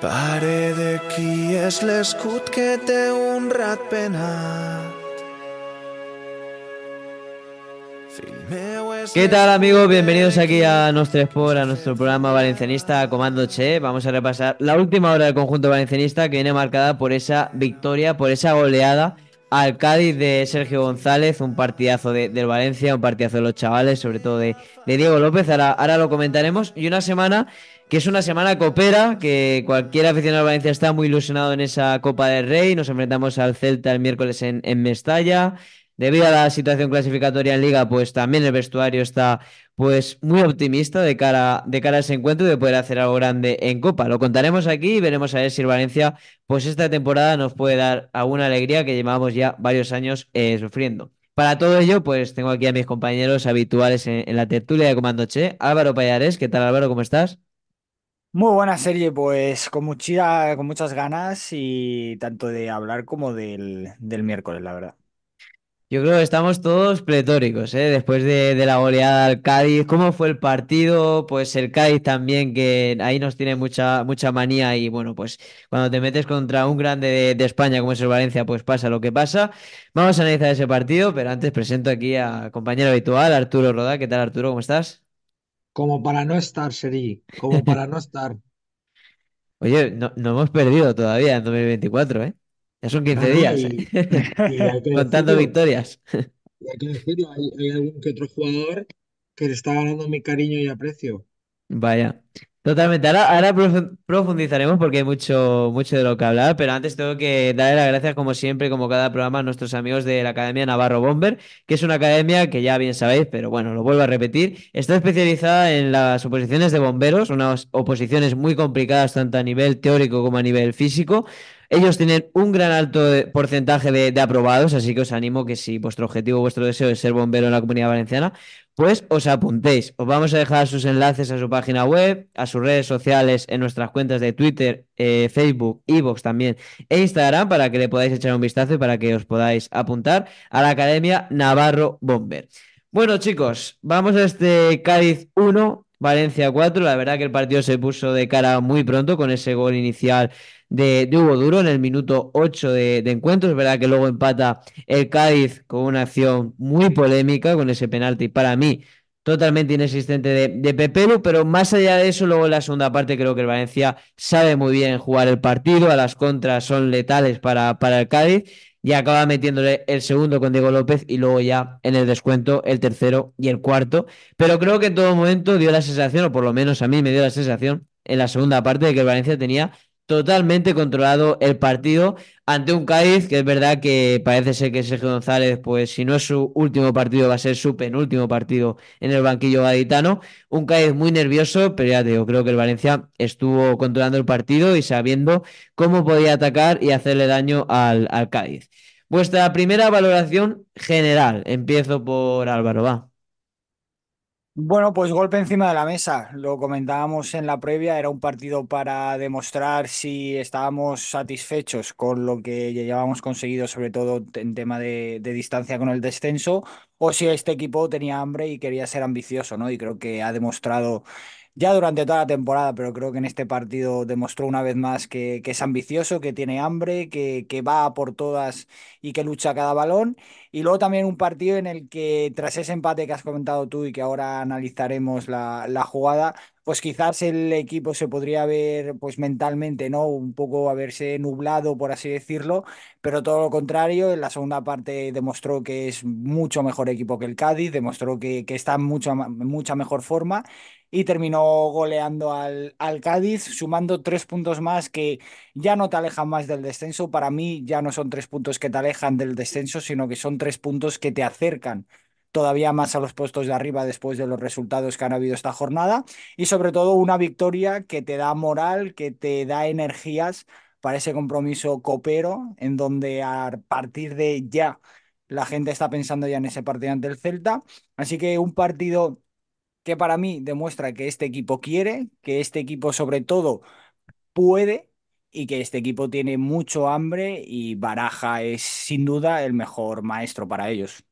Pare qui que ¿Qué tal amigos? Bienvenidos aquí a Nos Sport, a nuestro programa valencianista Comando Che. Vamos a repasar la última hora del conjunto valencianista que viene marcada por esa victoria, por esa goleada al Cádiz de Sergio González, un partidazo de, del Valencia, un partidazo de los chavales, sobre todo de, Diego López, ahora lo comentaremos, y una semana que es una semana copera, que cualquier aficionado de Valencia está muy ilusionado en esa Copa del Rey. Nos enfrentamos al Celta el miércoles en, Mestalla. Debido a la situación clasificatoria en Liga, pues también el vestuario está pues muy optimista de cara, de cara a ese encuentro y de poder hacer algo grande en Copa. Lo contaremos aquí y veremos a ver si Valencia, pues esta temporada nos puede dar alguna alegría que llevamos ya varios años eh, sufriendo. Para todo ello, pues tengo aquí a mis compañeros habituales en, en la tertulia de Comando Che, Álvaro Payares. ¿Qué tal, Álvaro? ¿Cómo estás? Muy buena serie, pues con con muchas ganas y tanto de hablar como del, miércoles, la verdad. Yo creo que estamos todos pletóricos, ¿eh? Después de, la goleada al Cádiz, ¿cómo fue el partido? Pues el Cádiz también, que ahí nos tiene mucha, mucha manía y bueno, pues cuando te metes contra un grande de, España como es el Valencia, pues pasa lo que pasa. Vamos a analizar ese partido, pero antes presento aquí a compañero habitual, Arturo Roda. ¿Qué tal, Arturo? ¿Cómo estás? Como para no estar, Seri, como para no estar. Oye, no, hemos perdido todavía en 2024, ¿eh? Ya son 15 días, contando victorias. ¿eh? hay que hay algún que otro jugador que le está ganando mi cariño y aprecio. Vaya. Totalmente. Ahora, profundizaremos porque hay mucho, mucho de lo que hablar, pero antes tengo que darle las gracias, como siempre, como cada programa, a nuestros amigos de la Academia Navarro Bomber, que es una academia que ya bien sabéis, pero bueno, lo vuelvo a repetir. Está especializada en las oposiciones de bomberos, unas oposiciones muy complicadas tanto a nivel teórico como a nivel físico. Ellos tienen un gran alto porcentaje de, aprobados, así que os animo que si vuestro objetivo, o vuestro deseo es ser bombero en la comunidad valenciana, pues os apuntéis. Os vamos a dejar sus enlaces a su página web, a sus redes sociales, en nuestras cuentas de Twitter, eh, Facebook, Evox también e Instagram para que le podáis echar un vistazo y para que os podáis apuntar a la Academia Navarro Bomber. Bueno, chicos, vamos a este Cádiz 1, Valencia 4. La verdad que el partido se puso de cara muy pronto con ese gol inicial de, Hugo Duro en el minuto 8 de, encuentro. Es verdad que luego empata el Cádiz con una acción muy polémica, con ese penalti para mí totalmente inexistente de, de Pepelu, pero más allá de eso, luego en la segunda parte creo que el Valencia sabe muy bien jugar el partido, a las contras son letales para, para el Cádiz y acaba metiéndole el segundo con Diego López y luego ya en el descuento el tercero y el cuarto. Pero creo que en todo momento dio la sensación, o por lo menos a mí me dio la sensación en la segunda parte de que Valencia tenía totalmente controlado el partido ante un Cádiz que es verdad que parece ser que Sergio González, pues si no es su último partido, va a ser su penúltimo partido en el banquillo gaditano. Un Cádiz muy nervioso, pero ya te digo, creo que el Valencia estuvo controlando el partido y sabiendo cómo podía atacar y hacerle daño al, al Cádiz. Vuestra primera valoración general. Empiezo por Álvaro, va. Bueno, pues golpe encima de la mesa. Lo comentábamos en la previa, era un partido para demostrar si estábamos satisfechos con lo que llevábamos conseguido, sobre todo en tema de, distancia con el descenso, o si este equipo tenía hambre y quería ser ambicioso, ¿no? Y creo que ha demostrado ya durante toda la temporada, pero creo que en este partido demostró una vez más que, es ambicioso, que tiene hambre, que, va por todas y que lucha cada balón. Y luego también un partido en el que tras ese empate que has comentado tú y que ahora analizaremos la, la jugada, pues quizás el equipo se podría haber, pues mentalmente, ¿no? Un poco haberse nublado, por así decirlo, pero todo lo contrario, en la segunda parte demostró que es mucho mejor equipo que el Cádiz, demostró que, está en mucha, mejor forma y terminó goleando al, al, Cádiz, sumando tres puntos más que ya no te alejan más del descenso. Para mí ya no son tres puntos que te alejan del descenso, sino que son tres puntos que te acercan todavía más a los puestos de arriba después de los resultados que han habido esta jornada y sobre todo una victoria que te da moral, que te da energías para ese compromiso copero en donde a partir de ya la gente está pensando ya en ese partido ante el Celta. Así que un partido que para mí demuestra que este equipo quiere, que este equipo sobre todo puede y que este equipo tiene mucho hambre y Baraja es sin duda el mejor maestro para ellos.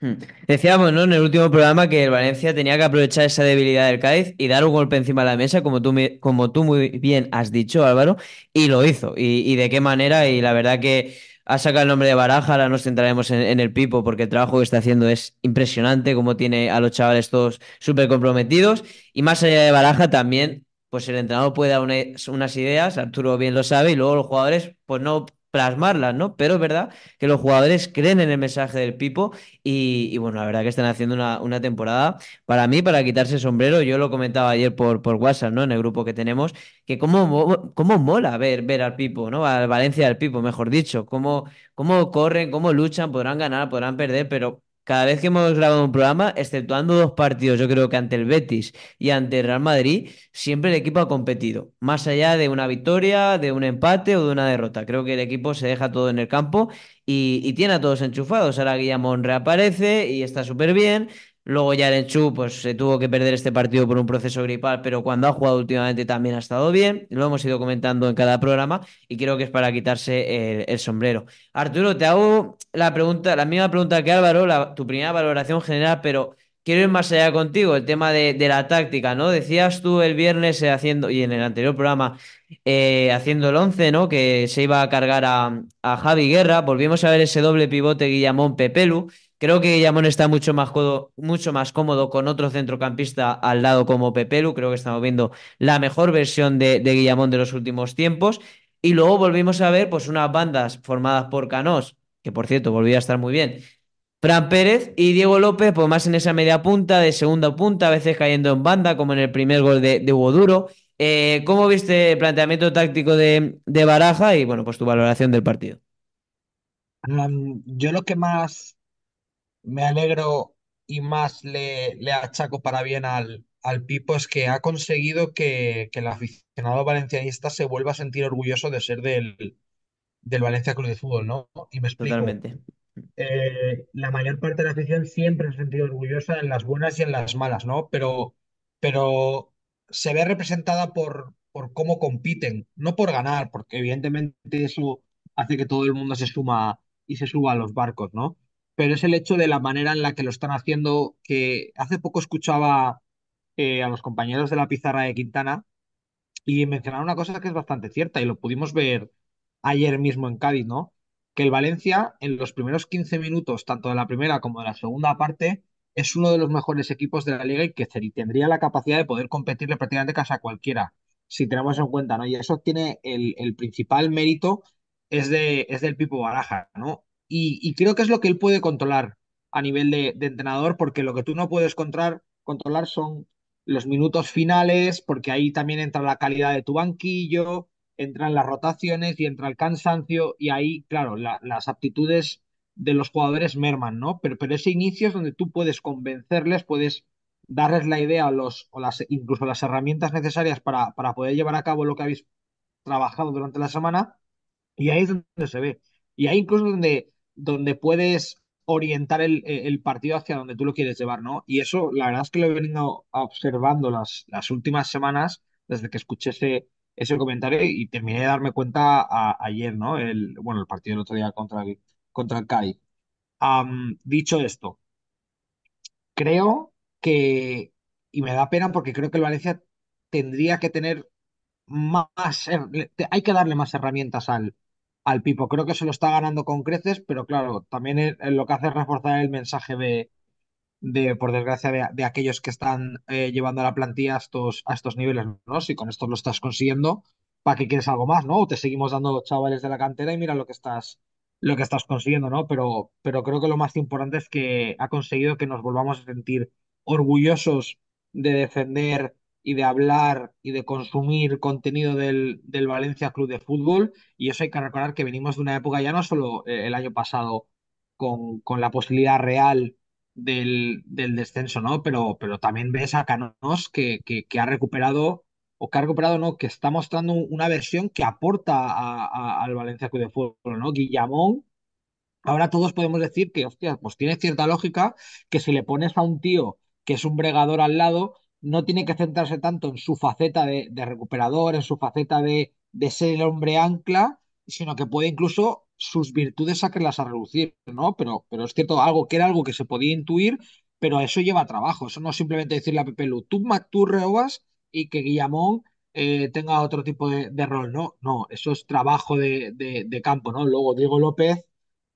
Hmm. Decíamos, ¿no? En el último programa que el Valencia tenía que aprovechar esa debilidad del Cádiz y dar un golpe encima de la mesa, como tú, como tú muy bien has dicho, Álvaro, y lo hizo. Y, de qué manera, y la verdad que ha sacado el nombre de Baraja, ahora nos centraremos en, el Pipo, porque el trabajo que está haciendo es impresionante, como tiene a los chavales todos súper comprometidos. Y más allá de Baraja, también, pues el entrenador puede dar unas ideas, Arturo bien lo sabe, y luego los jugadores, pues no plasmarlas, ¿no? Pero es verdad que los jugadores creen en el mensaje del Pipo y, bueno, la verdad que están haciendo una, temporada para mí, para quitarse el sombrero. Yo lo comentaba ayer por, por WhatsApp, ¿no? En el grupo que tenemos, que cómo, mola ver, ver al Pipo, ¿no? Al Valencia del Pipo, mejor dicho. Cómo, cómo corren, cómo luchan, podrán ganar, podrán perder, pero cada vez que hemos grabado un programa, exceptuando dos partidos, yo creo que ante el Betis y ante el Real Madrid, siempre el equipo ha competido, más allá de una victoria, de un empate o de una derrota. Creo que el equipo se deja todo en el campo y, tiene a todos enchufados. Ahora Guillamón reaparece y está súper bien. Luego ya Chu pues, se tuvo que perder este partido por un proceso gripal, pero cuando ha jugado últimamente también ha estado bien. Lo hemos ido comentando en cada programa y creo que es para quitarse el, sombrero. Arturo, te hago la pregunta, la misma pregunta que Álvaro, tu primera valoración general, pero quiero ir más allá contigo, el tema de, la táctica, ¿no? Decías tú el viernes eh, haciendo, y en el anterior programa, eh, haciendo el once ¿no? Que se iba a cargar a, a Javi Guerra. Volvimos a ver ese doble pivote Guillamón Pepelu. Creo que Guillamón está mucho más, cómodo, mucho más cómodo con otro centrocampista al lado como Pepelu. Creo que estamos viendo la mejor versión de, Guillamón de los últimos tiempos. Y luego volvimos a ver pues, unas bandas formadas por Canós, que por cierto volvía a estar muy bien. Fran Pérez y Diego López, pues más en esa media punta, de segunda punta, a veces cayendo en banda, como en el primer gol de, de Hugo Duro. Eh, ¿Cómo viste el planteamiento táctico de, Baraja y bueno, pues tu valoración del partido? yo lo que más me alegro y más le, le achaco para bien al, al Pipo es que ha conseguido que, el aficionado valencianista se vuelva a sentir orgulloso de ser del, del Valencia Club de Fútbol, ¿no? Y me explico. Eh, la mayor parte de la afición siempre se ha sentido orgullosa en las buenas y en las malas, ¿no? Pero, pero se ve representada por, por cómo compiten, no por ganar, porque evidentemente eso hace que todo el mundo se suma y se suba a los barcos, ¿no? pero es el hecho de la manera en la que lo están haciendo, que hace poco escuchaba eh, a los compañeros de la pizarra de Quintana y mencionaron una cosa que es bastante cierta y lo pudimos ver ayer mismo en Cádiz, ¿no? Que el Valencia en los primeros 15 minutos, tanto de la primera como de la segunda parte, es uno de los mejores equipos de la liga y que tendría la capacidad de poder competirle prácticamente casi a cualquiera, si tenemos en cuenta, ¿no? Y eso tiene el, principal mérito es, de, es del Pipo Baraja, ¿no? Y, creo que es lo que él puede controlar a nivel de, entrenador, porque lo que tú no puedes controlar, controlar son los minutos finales, porque ahí también entra la calidad de tu banquillo, entran las rotaciones y entra el cansancio, y ahí, claro, las aptitudes de los jugadores merman, ¿no? Pero, pero ese inicio es donde tú puedes convencerles, puedes darles la idea los, o las, incluso las herramientas necesarias para, para poder llevar a cabo lo que habéis trabajado durante la semana, y ahí es donde se ve. Y ahí incluso donde donde puedes orientar eh, el, partido hacia donde tú lo quieres llevar, ¿no? Y eso, la verdad es que lo he venido observando las, las últimas semanas, desde que escuché ese, comentario y terminé de darme cuenta ayer, ¿no? El, bueno, el partido del otro día contra el, contra dicho esto, creo que, y me da pena porque creo que el Valencia tendría que tener más, hay que darle más herramientas al, al Pipo. Creo que se lo está ganando con creces, pero claro, también lo que hace es reforzar el mensaje de, de por desgracia, de, aquellos que están eh, llevando a la plantilla a estos, a estos niveles, ¿no? Si con esto lo estás consiguiendo, ¿para qué quieres algo más, no? te seguimos dando chavales de la cantera y mira lo que estás lo que estás consiguiendo, ¿no? Pero, pero creo que lo más importante es que ha conseguido que nos volvamos a sentir orgullosos de defender y de hablar y de consumir contenido del, Valencia Club de Fútbol. Y eso hay que recordar que venimos de una época ya no solo eh, el año pasado con, con la posibilidad real del, del, descenso, ¿no? Pero, pero también ves a Canos que, que, ha recuperado, o que ha recuperado, no, que está mostrando una versión que aporta al Valencia Club de Fútbol, ¿no? Guillamón. Ahora todos podemos decir que, hostia, pues tiene cierta lógica que si le pones a un tío que es un bregador al lado, no tiene que centrarse tanto en su faceta de, recuperador, en su faceta de, ser el hombre ancla, sino que puede incluso sus virtudes sacarlas a relucir, ¿no? Pero, pero es cierto, algo que era algo que se podía intuir, pero eso lleva trabajo, eso no es simplemente decirle a Pepe Lu, tú, tú reobas y que Guillamón eh, tenga otro tipo de, rol, ¿no? No, eso es trabajo de, campo, ¿no? Luego Diego López,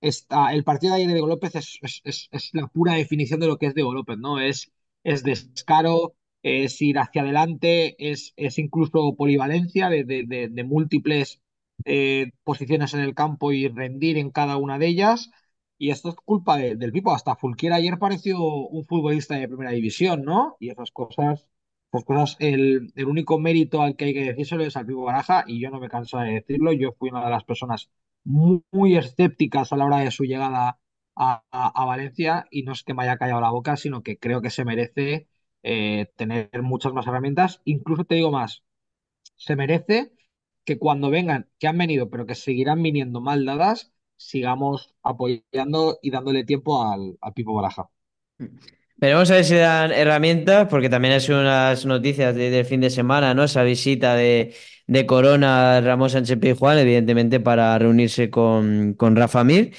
está, el partido de ayer de Diego López es, la pura definición de lo que es Diego López, ¿no? Es, es descaro, es ir hacia adelante, es, es incluso polivalencia de, de, de, múltiples eh, posiciones en el campo y rendir en cada una de ellas. Y esto es culpa del Pipo. Hasta Fulquier ayer pareció un futbolista de primera división, ¿no? Y esas cosas, pues el, el único mérito al que hay que decírselo es al Pipo Baraja, y yo no me canso de decirlo. Yo fui una de las personas muy, escépticas a la hora de su llegada a, a Valencia, y no es que me haya callado la boca, sino que creo que se merece eh, tener muchas más herramientas. Incluso te digo más, se merece que cuando vengan, que han venido, pero que seguirán viniendo mal dadas, sigamos apoyando y dándole tiempo al, Pipo Baraja. vamos a ver si dan herramientas, porque también ha sido unas noticias del fin de semana, ¿no? Esa visita de, Corona, Ramos Sánchez Juan, evidentemente para reunirse con, con Rafa Mir.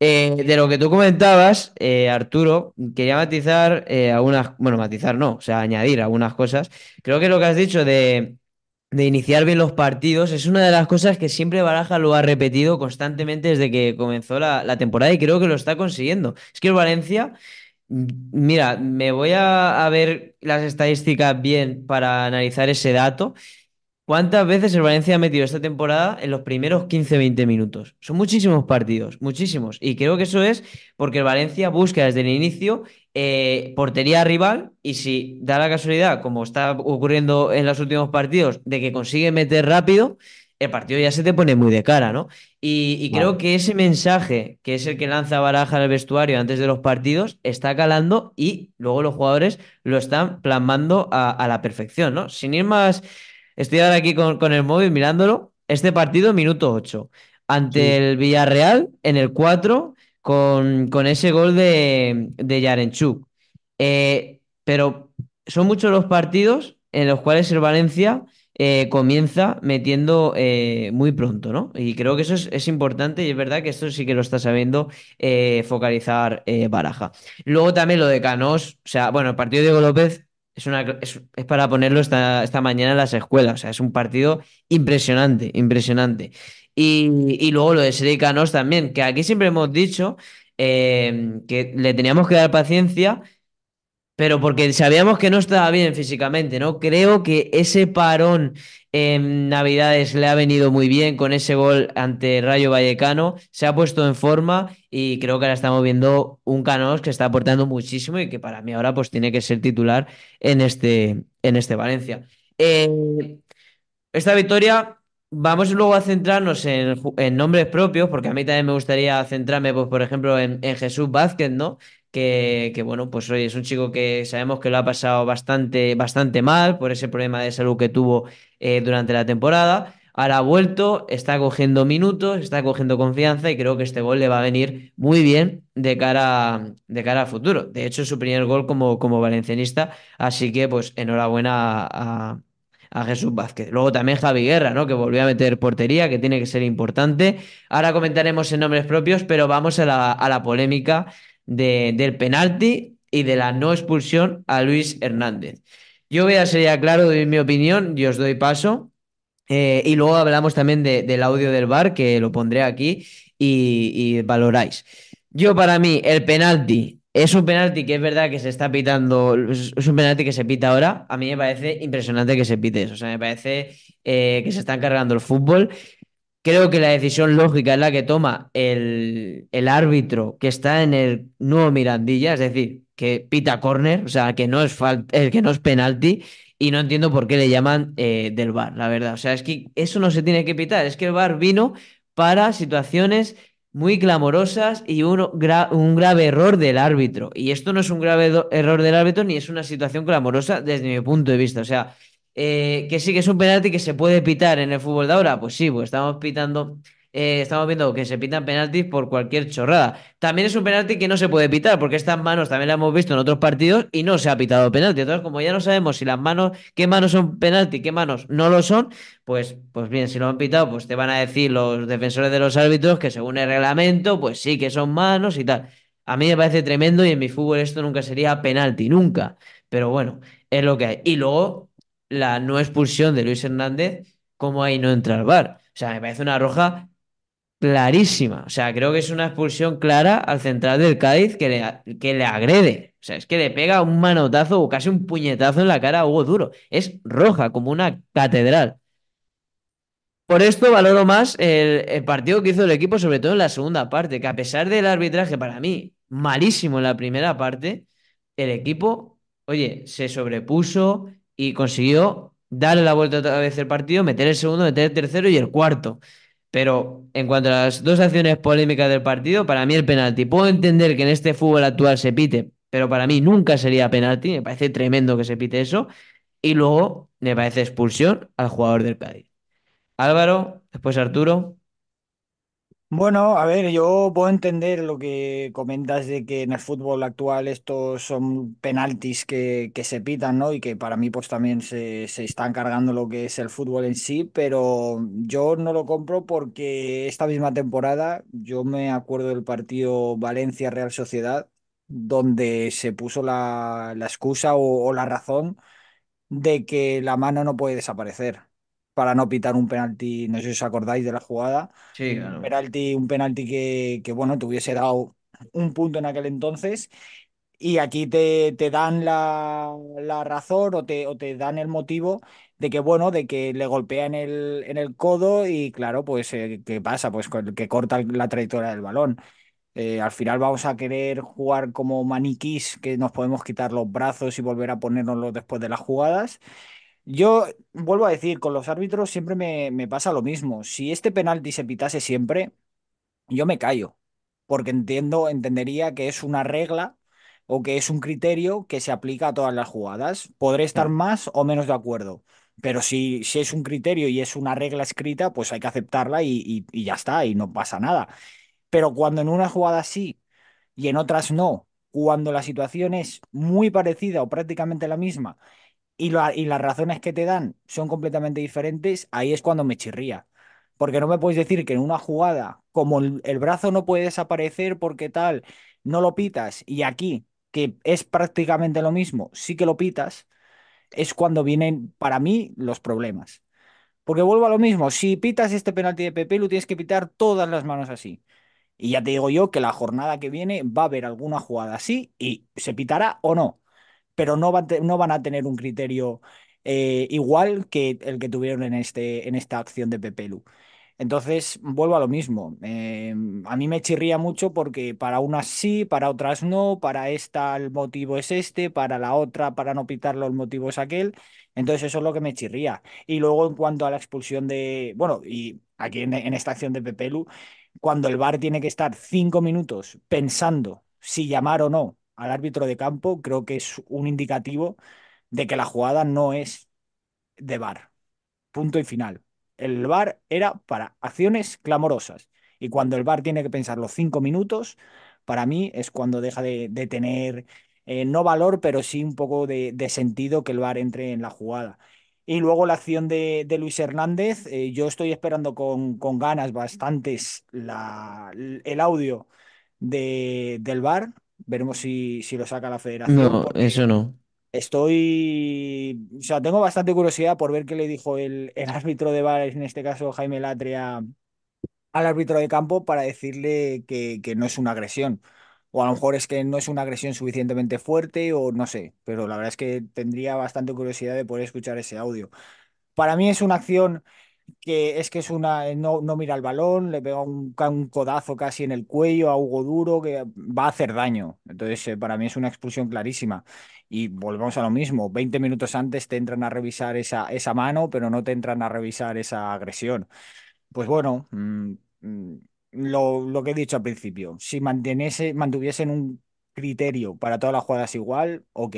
Eh, de lo que tú comentabas, eh, Arturo, quería matizar eh, algunas, bueno, matizar no, o sea, añadir algunas cosas. Creo que lo que has dicho de, iniciar bien los partidos es una de las cosas que siempre Baraja lo ha repetido constantemente desde que comenzó la, temporada y creo que lo está consiguiendo. Es que el Valencia, mm, mira, me voy a ver las estadísticas bien para analizar ese dato, ¿Cuántas veces el Valencia ha metido esta temporada en los primeros 15-20 minutos? Son muchísimos partidos, muchísimos. Y creo que eso es porque el Valencia busca desde el inicio eh, portería rival y si da la casualidad, como está ocurriendo en los últimos partidos, de que consigue meter rápido, el partido ya se te pone muy de cara, ¿no? Y, creo que ese mensaje, que es el que lanza Baraja al vestuario antes de los partidos, está calando y luego los jugadores lo están plasmando a, a la perfección, ¿no? Sin ir más Estoy ahora aquí con, el móvil mirándolo. Este partido, minuto 8, ante el Villarreal en el 4, con, con ese gol de, de Yarenchuk. Eh, pero son muchos los partidos en los cuales el Valencia eh, comienza metiendo eh, muy pronto, ¿no? Y creo que eso es, importante y es verdad que esto sí que lo está sabiendo focalizar Baraja. Luego también lo de Canos o sea, bueno, el partido de Diego López es, una, es, para ponerlo esta, mañana en las escuelas. O sea, es un partido impresionante, impresionante. Y, luego lo de Serie también, que aquí siempre hemos dicho eh, que le teníamos que dar paciencia pero porque sabíamos que no estaba bien físicamente, ¿no? Creo que ese parón en Navidades le ha venido muy bien con ese gol ante Rayo Vallecano, se ha puesto en forma y creo que ahora estamos viendo un Canos que está aportando muchísimo y que para mí ahora pues tiene que ser titular en este, en este Valencia. Eh, esta victoria Vamos luego a centrarnos en, nombres propios, porque a mí también me gustaría centrarme, pues, por ejemplo, en, en Jesús Vázquez, ¿no? que, bueno, pues oye, es un chico que sabemos que lo ha pasado bastante, bastante mal por ese problema de salud que tuvo eh, durante la temporada. Ahora ha vuelto, está cogiendo minutos, está cogiendo confianza y creo que este gol le va a venir muy bien de cara, de cara al futuro. De hecho, es su primer gol como, como valencianista, así que pues enhorabuena a, Jesús Vázquez. Luego también Javi Guerra, ¿no? que volvió a meter portería, que tiene que ser importante. Ahora comentaremos en nombres propios, pero vamos a la, a la polémica del penalti y de la no expulsión a Luis Hernández. Yo voy a ser ya claro, de mi opinión yo os doy paso. Eh, y luego hablamos también del audio del bar, que lo pondré aquí y, valoráis. Yo, para mí, el penalti es un penalti que es verdad que se está pitando, es un penalti que se pita ahora. A mí me parece impresionante que se pite eso. O sea, me parece eh, que se está encargando el fútbol. Creo que la decisión lógica es la que toma el, árbitro que está en el nuevo Mirandilla, es decir, que pita corner, o sea, que no es, el eh, que no es penalti, y no entiendo por qué le llaman eh, del VAR, la verdad. O sea, es que eso no se tiene que pitar, es que el VAR vino para situaciones muy clamorosas y un grave error del árbitro. Y esto no es un grave error del árbitro ni es una situación clamorosa desde mi punto de vista. O sea, eh, que sí que es un penalti que se puede pitar en el fútbol de ahora. Pues sí, pues estamos pitando. Eh, estamos viendo que se pitan penaltis por cualquier chorrada. También es un penalti que no se puede pitar, porque estas manos también las hemos visto en otros partidos y no se ha pitado penalti. Entonces, como ya no sabemos si las manos, qué manos son penalti, qué manos no lo son, pues, pues bien, si lo han pitado, pues te van a decir los defensores de los árbitros que según el reglamento, pues sí que son manos y tal. A mí me parece tremendo y en mi fútbol esto nunca sería penalti, nunca. Pero bueno, es lo que hay. Y luego la no expulsión de Luis Hernández, como ahí no entra al bar? O sea, me parece una roja clarísima. O sea, creo que es una expulsión clara al central del Cádiz que le, que le agrede. O sea, es que le pega un manotazo o casi un puñetazo en la cara a Hugo Duro. Es roja, como una catedral. Por esto valoro más el, el, partido que hizo el equipo, sobre todo en la segunda parte, que a pesar del arbitraje para mí malísimo en la primera parte, el equipo, oye, se sobrepuso, y consiguió darle la vuelta otra vez el partido, meter el segundo, meter el tercero y el cuarto. Pero en cuanto a las dos acciones polémicas del partido, para mí el penalti. Puedo entender que en este fútbol actual se pite, pero para mí nunca sería penalti. Me parece tremendo que se pite eso. Y luego me parece expulsión al jugador del Cádiz. Álvaro, después Arturo. Bueno, a ver, yo puedo entender lo que comentas de que en el fútbol actual estos son penaltis que, que se pitan, ¿no? Y que para mí pues también se, se están cargando lo que es el fútbol en sí, pero yo no lo compro porque esta misma temporada yo me acuerdo del partido Valencia-Real Sociedad, donde se puso la, excusa o la razón de que la mano no puede desaparecer para no pitar un penalti, no sé si os acordáis de la jugada. Sí, Un penalti, un penalti que, que, bueno, te hubiese dado un punto en aquel entonces. Y aquí te, te dan la, la razón o te, o te dan el motivo de que bueno, de que le golpea en el, en el codo y claro, pues eh, ¿qué pasa? Pues que corta la trayectoria del balón. Eh, al final vamos a querer jugar como maniquís, que nos podemos quitar los brazos y volver a ponernos después de las jugadas. Yo vuelvo a decir, con los árbitros siempre me, pasa lo mismo. Si este penalti se pitase siempre, yo me callo, porque entiendo, entendería que es una regla o que es un criterio que se aplica a todas las jugadas. Podré estar mm. más o menos de acuerdo, pero si, es un criterio y es una regla escrita, pues hay que aceptarla y, y ya está, y no pasa nada. Pero cuando en una jugada sí y en otras no, cuando la situación es muy parecida o prácticamente la misma y, las razones que te dan son completamente diferentes, ahí es cuando me chirría. Porque no me puedes decir que en una jugada, como el, brazo no puede desaparecer porque tal, no lo pitas, y aquí, que es prácticamente lo mismo, sí que lo pitas, es cuando vienen para mí los problemas. Porque vuelvo a lo mismo, si pitas este penalti de Pepe, lo tienes que pitar todas las manos así. Y ya te digo yo que la jornada que viene va a haber alguna jugada así y se pitará o no pero no, van a tener un criterio eh, igual que el que tuvieron en, este, en esta acción de Pepelu. Entonces, vuelvo a lo mismo. Em, a mí me chirría mucho porque para unas sí, para otras no, para esta el motivo es este, para la otra, para no pitarlo, el motivo es aquel. Entonces, eso es lo que me chirría. Y luego, en cuanto a la expulsión de. Bueno, y aquí en, esta acción de Pepelu, cuando el bar tiene que estar cinco minutos pensando si llamar o no al árbitro de campo, creo que es un indicativo de que la jugada no es de VAR. Punto y final. El VAR era para acciones clamorosas. Y cuando el VAR tiene que pensar los cinco minutos, para mí es cuando deja de, tener, eh, no valor, pero sí un poco de, sentido que el VAR entre en la jugada. Y luego la acción de, Luis Hernández, eh, yo estoy esperando con, ganas bastantes el audio del VAR, Veremos si, si lo saca la federación. No, eso no. estoy. O sea, tengo bastante curiosidad por ver qué le dijo el, árbitro de VAR, en este caso Jaime Latria, al árbitro de campo para decirle que, que no es una agresión. O a lo mejor es que no es una agresión suficientemente fuerte, o no sé. Pero la verdad es que tendría bastante curiosidad de poder escuchar ese audio. Para mí es una acción que es que es una, no, mira el balón, le pega un, codazo casi en el cuello a Hugo Duro que va a hacer daño. Entonces, eh, para mí es una expulsión clarísima. Y volvemos a lo mismo, 20 minutos antes te entran a revisar esa, esa mano, pero no te entran a revisar esa agresión. Pues bueno, mm, mm, lo, lo, que he dicho al principio, si mantuviesen un criterio para todas las jugadas igual, ok,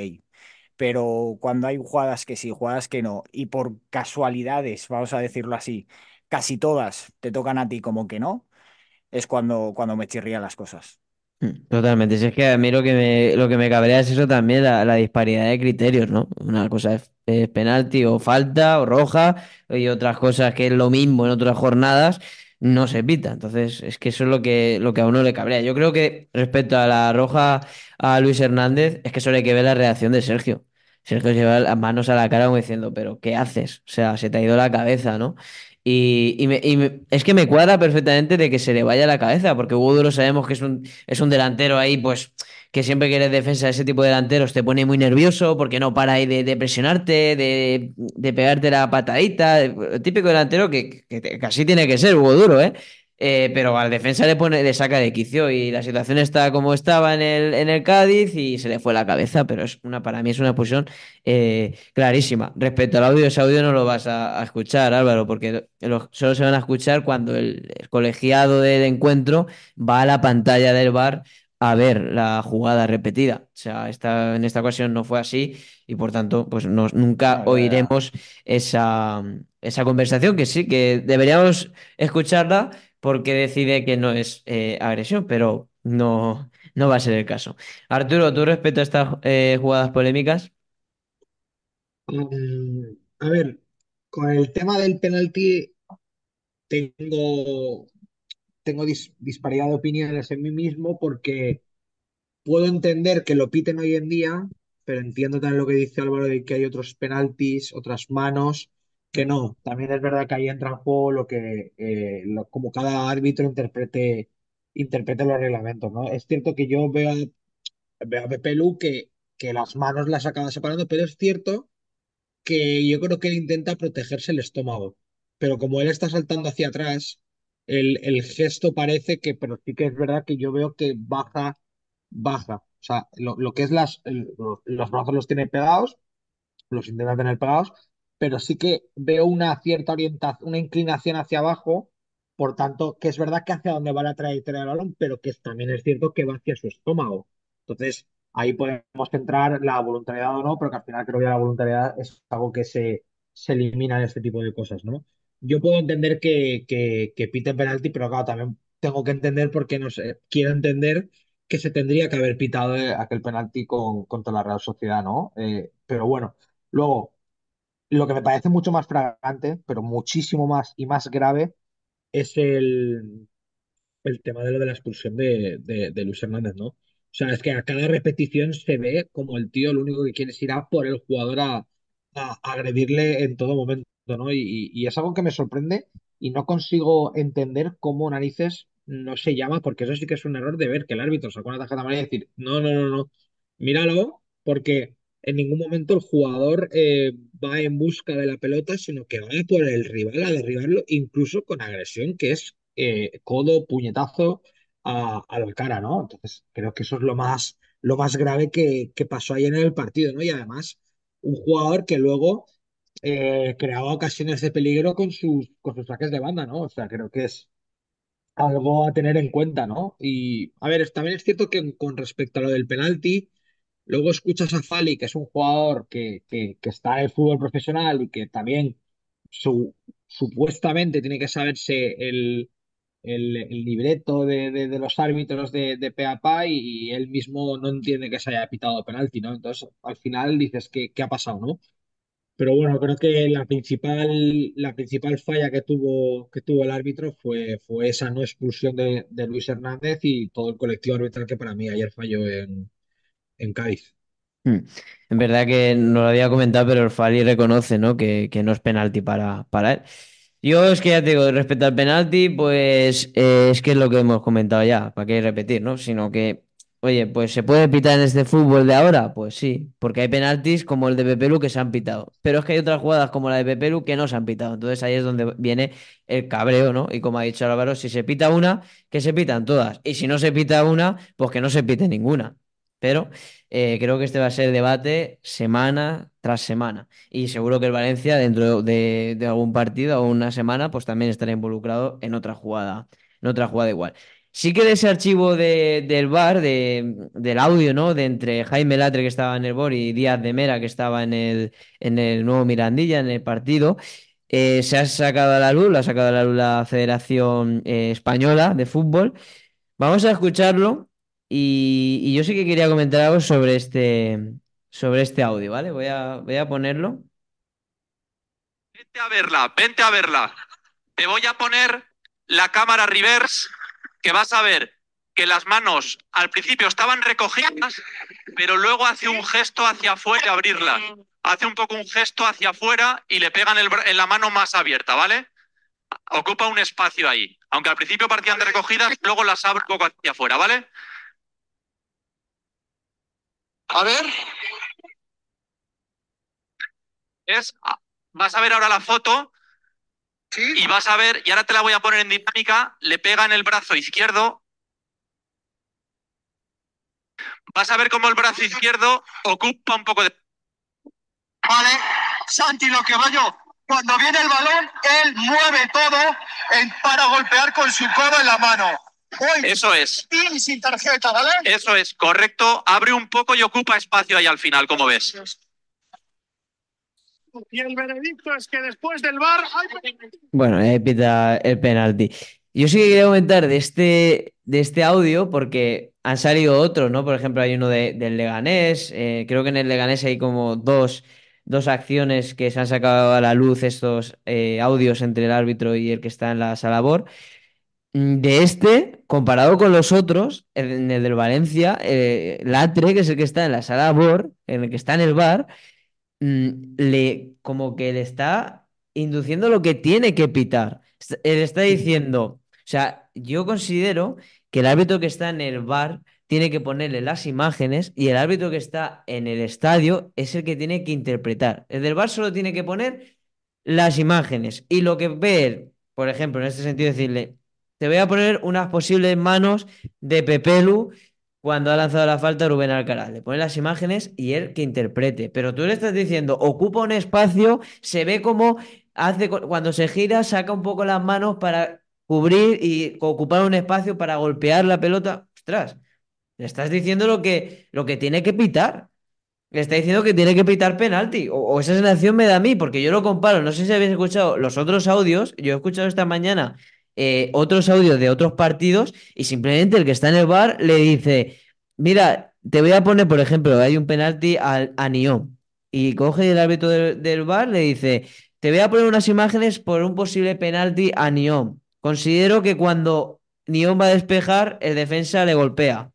pero cuando hay jugadas que sí, jugadas que no, y por casualidades, vamos a decirlo así, casi todas te tocan a ti como que no, es cuando, cuando me chirrían las cosas. Mm, totalmente, si es que a mí lo que me, lo que me cabrea es eso también, la, disparidad de criterios, ¿no? Una cosa es, penalti o falta o roja y otras cosas que es lo mismo en otras jornadas, no se pita. Entonces, es que eso es lo que, lo que a uno le cabrea. Yo creo que respecto a la roja a Luis Hernández, es que solo hay que ver la reacción de Sergio. Sergio lleva las manos a la cara como diciendo, pero ¿qué haces? O sea, se te ha ido la cabeza, ¿no? Y, es que me cuadra perfectamente de que se le vaya la cabeza, porque Hugo Duro sabemos que es un, es un delantero ahí, pues, que siempre que eres defensa de ese tipo de delanteros te pone muy nervioso, porque no para ahí de, presionarte, de, pegarte la patadita. típico delantero que, casi tiene que ser Hugo Duro, ¿eh? Eh, pero al defensa le, pone, le saca de quicio y la situación está como estaba en el, en el Cádiz y se le fue la cabeza, pero es una, para mí es una posición eh, clarísima. Respecto al audio, ese audio no lo vas a, escuchar, Álvaro, porque solo se van a escuchar cuando el, colegiado del encuentro va a la pantalla del bar a ver la jugada repetida. O sea, esta, en esta ocasión no fue así y por tanto, pues nunca oiremos esa, esa conversación que sí, que deberíamos escucharla porque decide que no es eh, agresión, pero no, no va a ser el caso. Arturo, ¿tú respeto estas eh, jugadas polémicas? Mm, a ver, con el tema del penalti tengo, tengo disparidad de opiniones en mí mismo porque puedo entender que lo piten hoy en día, pero entiendo también lo que dice Álvaro de que hay otros penaltis, otras manos que no, también es verdad que ahí entra en juego lo que, eh, como cada árbitro interprete, interprete los reglamentos, ¿no? Es cierto que yo veo, a- veo Pepe que, que las manos las acaba separando, pero es cierto que yo creo que él intenta protegerse el estómago, pero como él está saltando hacia atrás, el, gesto parece que, pero sí que es verdad que yo veo que baja, baja. O sea, lo, que es las, los brazos los tiene pegados, los intenta tener pegados, pero sí que veo una cierta orientación, una inclinación hacia abajo, por tanto, que es verdad que hacia dónde va la trayectoria del balón, pero que también es cierto que va hacia su estómago. Entonces, ahí podemos centrar la voluntariedad o no, pero que al final creo que la voluntariedad es algo que se, se elimina de este tipo de cosas, ¿no? Yo puedo entender que, que, penalti, pero claro, también tengo que entender porque no quiero entender que se tendría que haber pitado eh, aquel penalti contra la Real Sociedad, ¿no? Eh, pero bueno, luego, lo que me parece mucho más fragante, pero muchísimo más y más grave, es el, el tema de lo de la expulsión de, Luis Hernández, ¿no? O sea, es que a cada repetición se ve como el tío lo único que quiere es ir a por el jugador a, agredirle en todo momento, ¿no? Y, es algo que me sorprende y no consigo entender cómo narices no se llama, porque eso sí que es un error de ver que el árbitro sacó una tarjeta amarilla y decir, no, no, no, no, míralo, porque en ningún momento el jugador eh, va en busca de la pelota, sino que va por el rival a derribarlo, incluso con agresión, que es eh, codo, puñetazo a, la cara, ¿no? Entonces, creo que eso es lo más, lo más grave que, que pasó ahí en el partido, ¿no? Y además, un jugador que luego eh, creaba ocasiones de peligro con sus, con sus saques de banda, ¿no? O sea, creo que es algo a tener en cuenta, ¿no? Y, a ver, también es cierto que con respecto a lo del penalti, Luego escuchas a Fali, que es un jugador que, está en el fútbol profesional y que también supuestamente tiene que saberse el, el, libreto de, los árbitros de, de PAPA y, él mismo no entiende que se haya pitado penalti, ¿no? Entonces, al final dices, ¿qué, qué ha pasado, no? Pero bueno, creo que la principal, la principal falla que tuvo, que tuvo el árbitro fue, fue esa no expulsión de Luis Hernández y todo el colectivo arbitral que para mí ayer falló en, en Cádiz. Hmm. En verdad que no lo había comentado, pero el Fali reconoce ¿no? Que, no es penalti para, él. Yo es que ya te digo, respecto al penalti, pues eh, es que es lo que hemos comentado ya, para que repetir, ¿no? Sino que, oye, pues se puede pitar en este fútbol de ahora, pues sí, porque hay penaltis como el de Pepelu que se han pitado, pero es que hay otras jugadas como la de Pepelu que no se han pitado, entonces ahí es donde viene el cabreo, ¿no? Y como ha dicho Álvaro, si se pita una, que se pitan todas, y si no se pita una, pues que no se pite ninguna. Pero eh, creo que este va a ser el debate semana tras semana. Y seguro que el Valencia, dentro de, algún partido o una semana, pues también estará involucrado en otra jugada, en otra jugada igual. Sí que de ese archivo del bar, del audio, ¿no? De entre Jaime Latre, que estaba en el Bor y Díaz de Mera, que estaba en el, en el nuevo Mirandilla, en el partido, eh, se ha sacado a la luz, lo ha sacado a la luz la Federación eh, Española de Fútbol. Vamos a escucharlo y, yo sí que quería comentar algo sobre este, sobre este audio, ¿vale? Voy a, voy a ponerlo. Vente a verla, vente a verla. Te voy a poner la cámara reverse que vas a ver que las manos al principio estaban recogidas, pero luego hace un gesto hacia afuera y abrirlas. Hace un poco un gesto hacia afuera y le pegan en la mano más abierta, ¿vale? Ocupa un espacio ahí. Aunque al principio partían de recogidas, luego las abre un poco hacia afuera, ¿vale? A ver. Es, ah, vas a ver ahora la foto y vas a ver, y ahora te la voy a poner en dinámica, le pega en el brazo izquierdo. Vas a ver cómo el brazo izquierdo ocupa un poco de... Vale, Santi, lo que yo cuando viene el balón, él mueve todo para golpear con su codo en la mano. Eso es. sin tarjeta, ¿vale? Eso es, correcto. Abre un poco y ocupa espacio ahí al final, como ves. Y el veredicto es que después del bar. Bueno, ahí pita el penalti. Yo sí que quería comentar de este, de este audio porque han salido otros, ¿no? Por ejemplo, hay uno del Leganés. Eh, creo que en el Leganés hay como dos, acciones que se han sacado a la luz estos eh, audios entre el árbitro y el que está en la sala BOR. Mm, de este, comparado con los otros, en el del Valencia, eh, Latre, que es el que está en la sala BOR, en el que está en el bar, mm, le, como que le está induciendo lo que tiene que pitar. Le está diciendo, o sea, yo considero que el árbitro que está en el bar tiene que ponerle las imágenes y el árbitro que está en el estadio es el que tiene que interpretar. El del bar solo tiene que poner las imágenes y lo que ver por ejemplo, en este sentido decirle, te voy a poner unas posibles manos de Pepelu cuando ha lanzado la falta Rubén Alcaraz. Le pone las imágenes y él que interprete. Pero tú le estás diciendo, ocupa un espacio, se ve como hace, cuando se gira, saca un poco las manos para cubrir y ocupar un espacio para golpear la pelota. Ostras, le estás diciendo lo que, lo que tiene que pitar. Le está diciendo que tiene que pitar penalti. O, o, esa sensación me da a mí, porque yo lo comparo. No sé si habéis escuchado los otros audios. Yo he escuchado esta mañana eh, otros audios de otros partidos y simplemente el que está en el bar le dice, mira, te voy a poner, por ejemplo, hay un penalti a Nión y coge el árbitro del, bar le dice, te voy a poner unas imágenes por un posible penalti a Nión. Considero que cuando Nión va a despejar, el defensa le golpea.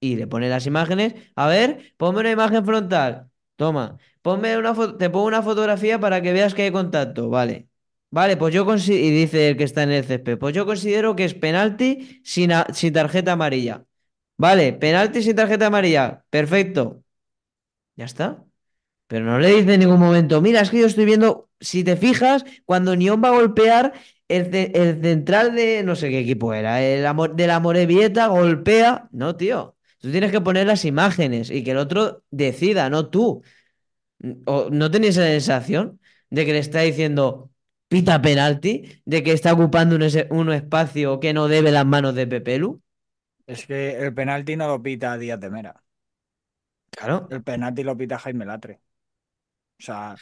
Y le pone las imágenes. A ver, ponme una imagen frontal. Toma. Ponme una te pongo una fotografía para que veas que hay contacto. Vale. Vale, pues yo considero, y dice el que está en el CP, pues yo considero que es penalti sin, sin tarjeta amarilla. Vale, penalti sin tarjeta amarilla, perfecto. Ya está. Pero no le dice en ningún momento, mira, es que yo estoy viendo, si te fijas, cuando Nión va a golpear, el, central de no sé qué equipo era, el amor, de la Morevieta golpea. No, tío, tú tienes que poner las imágenes y que el otro decida, no tú. O, ¿No tenéis la sensación de que le está diciendo, pita penalti de que está ocupando un, espacio que no debe las manos de Pepelu. Es que el penalti no lo pita Díaz de Mera. Claro. El penalti lo pita Jaime Latre. O sea,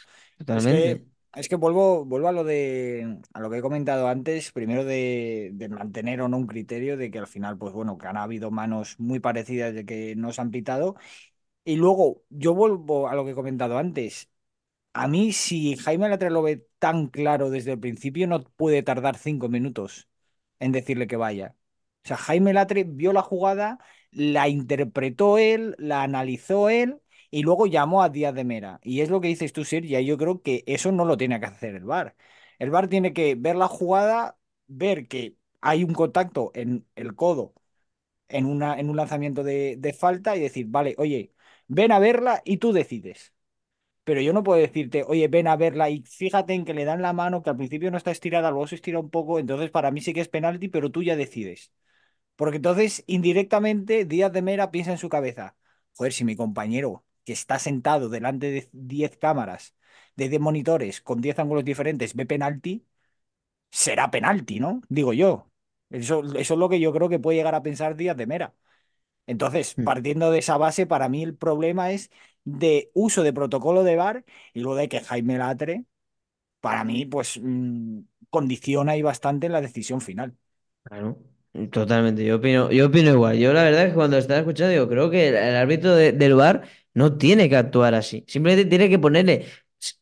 Es, que, vuelvo, vuelvo a lo de a lo que he comentado antes, primero de, de, mantener o no un criterio de que al final, pues bueno, que han habido manos muy parecidas de que no se han pitado. Y luego, yo vuelvo a lo que he comentado antes a mí, si Jaime Latre lo ve tan claro desde el principio, no puede tardar cinco minutos en decirle que vaya. O sea, Jaime Latre vio la jugada, la interpretó él, la analizó él y luego llamó a Díaz de Mera. Y es lo que dices tú, Sir, y yo creo que eso no lo tiene que hacer el VAR. El VAR tiene que ver la jugada, ver que hay un contacto en el codo, en, una, en un lanzamiento de falta y decir, vale, oye, ven a verla y tú decides pero yo no puedo decirte, oye, ven a verla y fíjate en que le dan la mano, que al principio no está estirada, luego se estira un poco, entonces para mí sí que es penalti, pero tú ya decides. Porque entonces, indirectamente, Díaz de Mera piensa en su cabeza, joder, si mi compañero que está sentado delante de 10 cámaras, de monitores, con 10 ángulos diferentes, ve penalti, será penalti, ¿no? Digo yo. Eso, eso es lo que yo creo que puede llegar a pensar Díaz de Mera. Entonces, hmm. partiendo de esa base, para mí el problema es de uso de protocolo de VAR y luego de que Jaime Latre, para mí, pues mm, condiciona ahí bastante la decisión final. Claro. Totalmente, yo opino, yo opino igual. Yo la verdad es que cuando estaba escuchando, yo creo que el, árbitro del VAR no tiene que actuar así. Simplemente tiene que ponerle,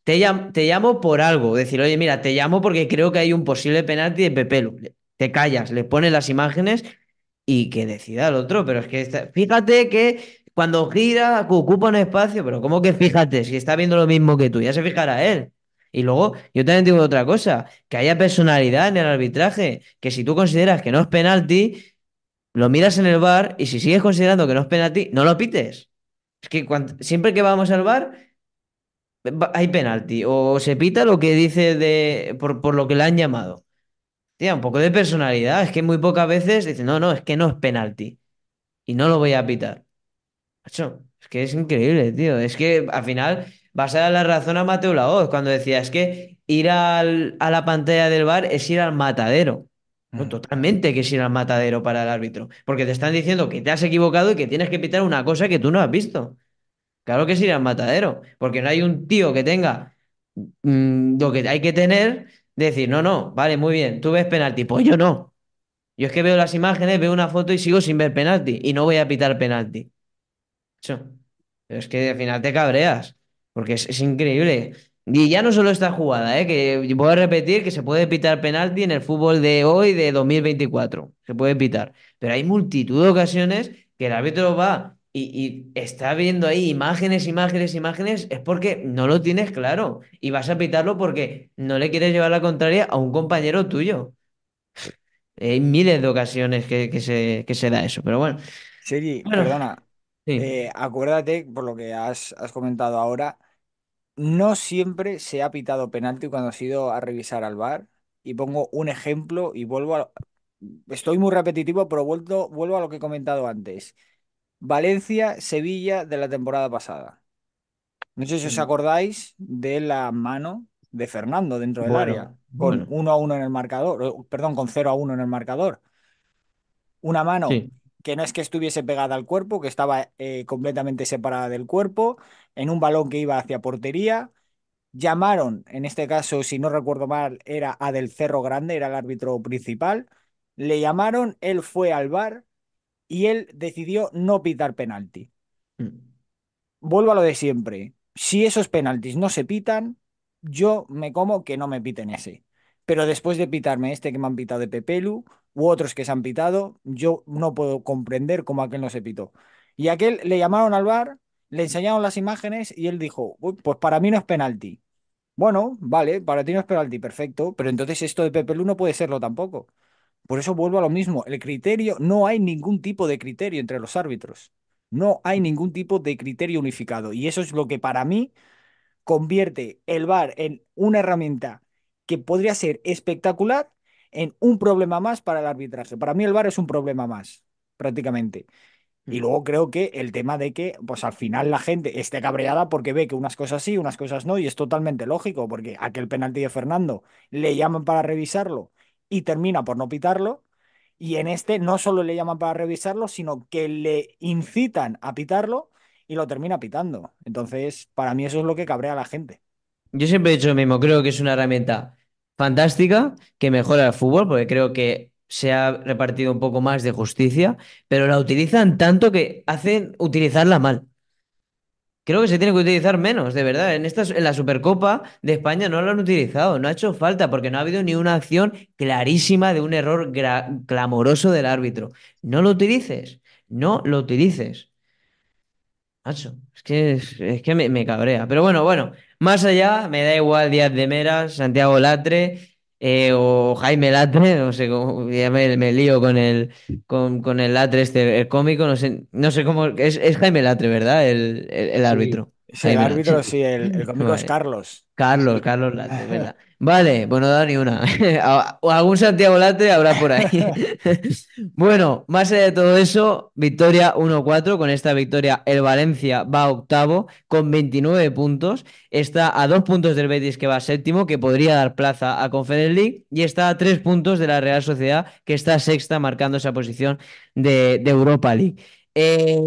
te, llamo por algo, decir, oye, mira, te llamo porque creo que hay un posible penalti de Pepelu. Te callas, le pones las imágenes y que decida el otro. Pero es que fíjate que cuando gira, ocupa un espacio, pero ¿cómo que fíjate? Si está viendo lo mismo que tú, ya se fijará él. Y luego, yo también digo otra cosa, que haya personalidad en el arbitraje, que si tú consideras que no es penalti, lo miras en el bar y si sigues considerando que no es penalti, no lo pites. Es que siempre que vamos al bar, hay penalti. O se pita lo que dice de, por, por lo que le han llamado. Tía, un poco de personalidad. Es que muy pocas veces dicen, no, no, es que no es penalti. Y no lo voy a pitar es que es increíble, tío. Es que al final vas a dar la razón a Mateo Laoz cuando decía, es que ir al, a la pantalla del bar es ir al matadero. Mm. totalmente que es ir al matadero para el árbitro. Porque te están diciendo que te has equivocado y que tienes que pitar una cosa que tú no has visto. Claro que es ir al matadero. Porque no hay un tío que tenga mm, lo que hay que tener. decir, no, no, vale, muy bien, tú ves penalti. Pues yo no. Yo es que veo las imágenes, veo una foto y sigo sin ver penalti. Y no voy a pitar penalti. Pero es que al final te cabreas, porque es, increíble. Y ya no solo esta jugada, ¿eh? que voy a repetir que se puede pitar penalti en el fútbol de hoy, de 2024. Se puede pitar. Pero hay multitud de ocasiones que el árbitro va y, está viendo ahí imágenes, imágenes, imágenes. Es porque no lo tienes claro. Y vas a pitarlo porque no le quieres llevar la contraria a un compañero tuyo. Hay miles de ocasiones que, se, que se da eso. Pero bueno. Siri, perdona. Eh, acuérdate, por lo que has, comentado ahora, no siempre se ha pitado penalti cuando has ido a revisar al bar. Y pongo un ejemplo y vuelvo a... Estoy muy repetitivo, pero vuelvo, a lo que he comentado antes. Valencia-Sevilla de la temporada pasada. No sé si os mm. acordáis de la mano de Fernando dentro del área, con uno 1 a 1 en el marcador, perdón, con 0 a 1 en el marcador. Una mano que no es que estuviese pegada al cuerpo, que estaba eh, completamente separada del cuerpo, en un balón que iba hacia portería. Llamaron, en este caso, si no recuerdo mal, era a del Cerro Grande, era el árbitro principal. Le llamaron, él fue al bar y él decidió no pitar penalti. Mm. Vuelvo a lo de siempre. Si esos penaltis no se pitan, yo me como que no me piten ese. Pero después de pitarme este que me han pitado de Pepelu, u otros que se han pitado, yo no puedo comprender cómo aquel no se pitó. Y aquel le llamaron al bar, le enseñaron las imágenes y él dijo, pues para mí no es penalti. Bueno, vale, para ti no es penalti, perfecto, pero entonces esto de Pepe Lu no puede serlo tampoco. Por eso vuelvo a lo mismo, el criterio, no hay ningún tipo de criterio entre los árbitros. No hay ningún tipo de criterio unificado. Y eso es lo que para mí convierte el VAR en una herramienta que podría ser espectacular, en un problema más para el arbitraje. Para mí el bar es un problema más, prácticamente. Y mm. luego creo que el tema de que, pues al final la gente esté cabreada porque ve que unas cosas sí, unas cosas no, y es totalmente lógico, porque aquel penalti de Fernando le llaman para revisarlo y termina por no pitarlo, y en este no solo le llaman para revisarlo, sino que le incitan a pitarlo y lo termina pitando. Entonces, para mí eso es lo que cabrea a la gente. Yo siempre he dicho lo mismo, creo que es una herramienta fantástica que mejora el fútbol, porque creo que se ha repartido un poco más de justicia, pero la utilizan tanto que hacen utilizarla mal. Creo que se tiene que utilizar menos, de verdad. En, esta, en la Supercopa de España no lo han utilizado, no ha hecho falta, porque no ha habido ni una acción clarísima de un error clamoroso del árbitro. No lo utilices, no lo utilices. Macho, es que, es que me, me cabrea. Pero bueno, bueno, más allá, me da igual Díaz de Mera, Santiago Latre eh, o Jaime Latre, no sé cómo, me, lío con el, con, con, el Latre este, el cómico, no sé, no sé cómo, es, es Jaime Latre, ¿verdad? El, árbitro. el árbitro, sí, el, cómico es Carlos. Carlos, Carlos Latre, ¿verdad? Vale, bueno, da ni una. Algún Santiago Latre habrá por ahí. bueno, más allá de todo eso, victoria 1-4. Con esta victoria, el Valencia va octavo con 29 puntos. Está a dos puntos del Betis, que va séptimo, que podría dar plaza a Conference League. Y está a tres puntos de la Real Sociedad, que está sexta, marcando esa posición de, Europa League. Eh,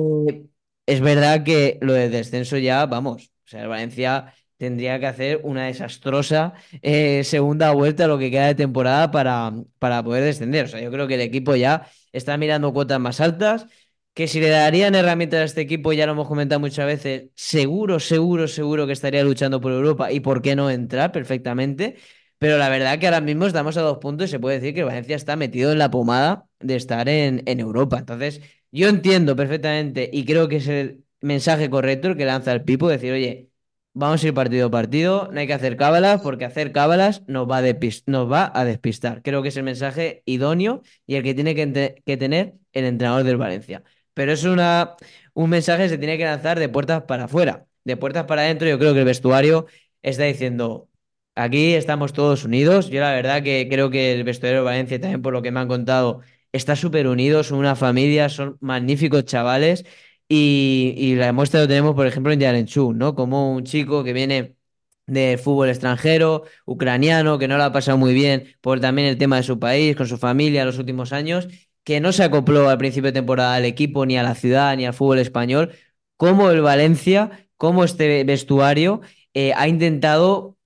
es verdad que lo de descenso ya, vamos, o sea, el Valencia tendría que hacer una desastrosa eh, segunda vuelta a lo que queda de temporada para, para poder descender. O sea, yo creo que el equipo ya está mirando cuotas más altas, que si le darían herramientas a este equipo, ya lo hemos comentado muchas veces, seguro, seguro, seguro que estaría luchando por Europa y por qué no entrar perfectamente. Pero la verdad que ahora mismo estamos a dos puntos y se puede decir que Valencia está metido en la pomada de estar en, en Europa. Entonces, yo entiendo perfectamente y creo que es el mensaje correcto el que lanza el Pipo, decir, oye, Vamos a ir partido a partido. No hay que hacer cábalas porque hacer cábalas nos va, a nos va a despistar. Creo que es el mensaje idóneo y el que tiene que, tener el entrenador del Valencia. Pero es un mensaje que se tiene que lanzar de puertas para afuera. De puertas para adentro, yo creo que el vestuario está diciendo, aquí estamos todos unidos. Yo la verdad que creo que el vestuario de Valencia, también por lo que me han contado, está súper unido, son una familia, son magníficos chavales. Y, la muestra lo tenemos, por ejemplo, en Yarenchuk, ¿no? Como un chico que viene de fútbol extranjero, ucraniano, que no lo ha pasado muy bien por también el tema de su país, con su familia los últimos años, que no se acopló al principio de temporada al equipo, ni a la ciudad, ni al fútbol español, como el Valencia, como este vestuario eh, ha intentado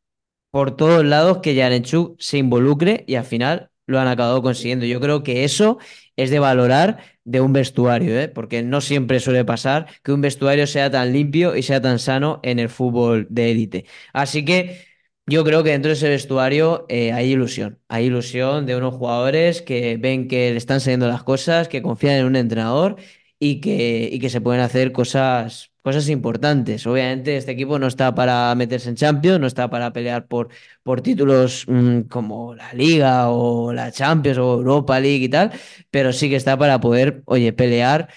por todos lados que Yarenchuk se involucre y al final lo han acabado consiguiendo. Yo creo que eso es de valorar de un vestuario, ¿eh? porque no siempre suele pasar que un vestuario sea tan limpio y sea tan sano en el fútbol de élite. Así que yo creo que dentro de ese vestuario eh, hay ilusión, hay ilusión de unos jugadores que ven que le están saliendo las cosas, que confían en un entrenador y que, y que se pueden hacer cosas cosas importantes. Obviamente este equipo no está para meterse en Champions, no está para pelear por, por títulos mm, como la Liga o la Champions o Europa League y tal, pero sí que está para poder, oye, pelear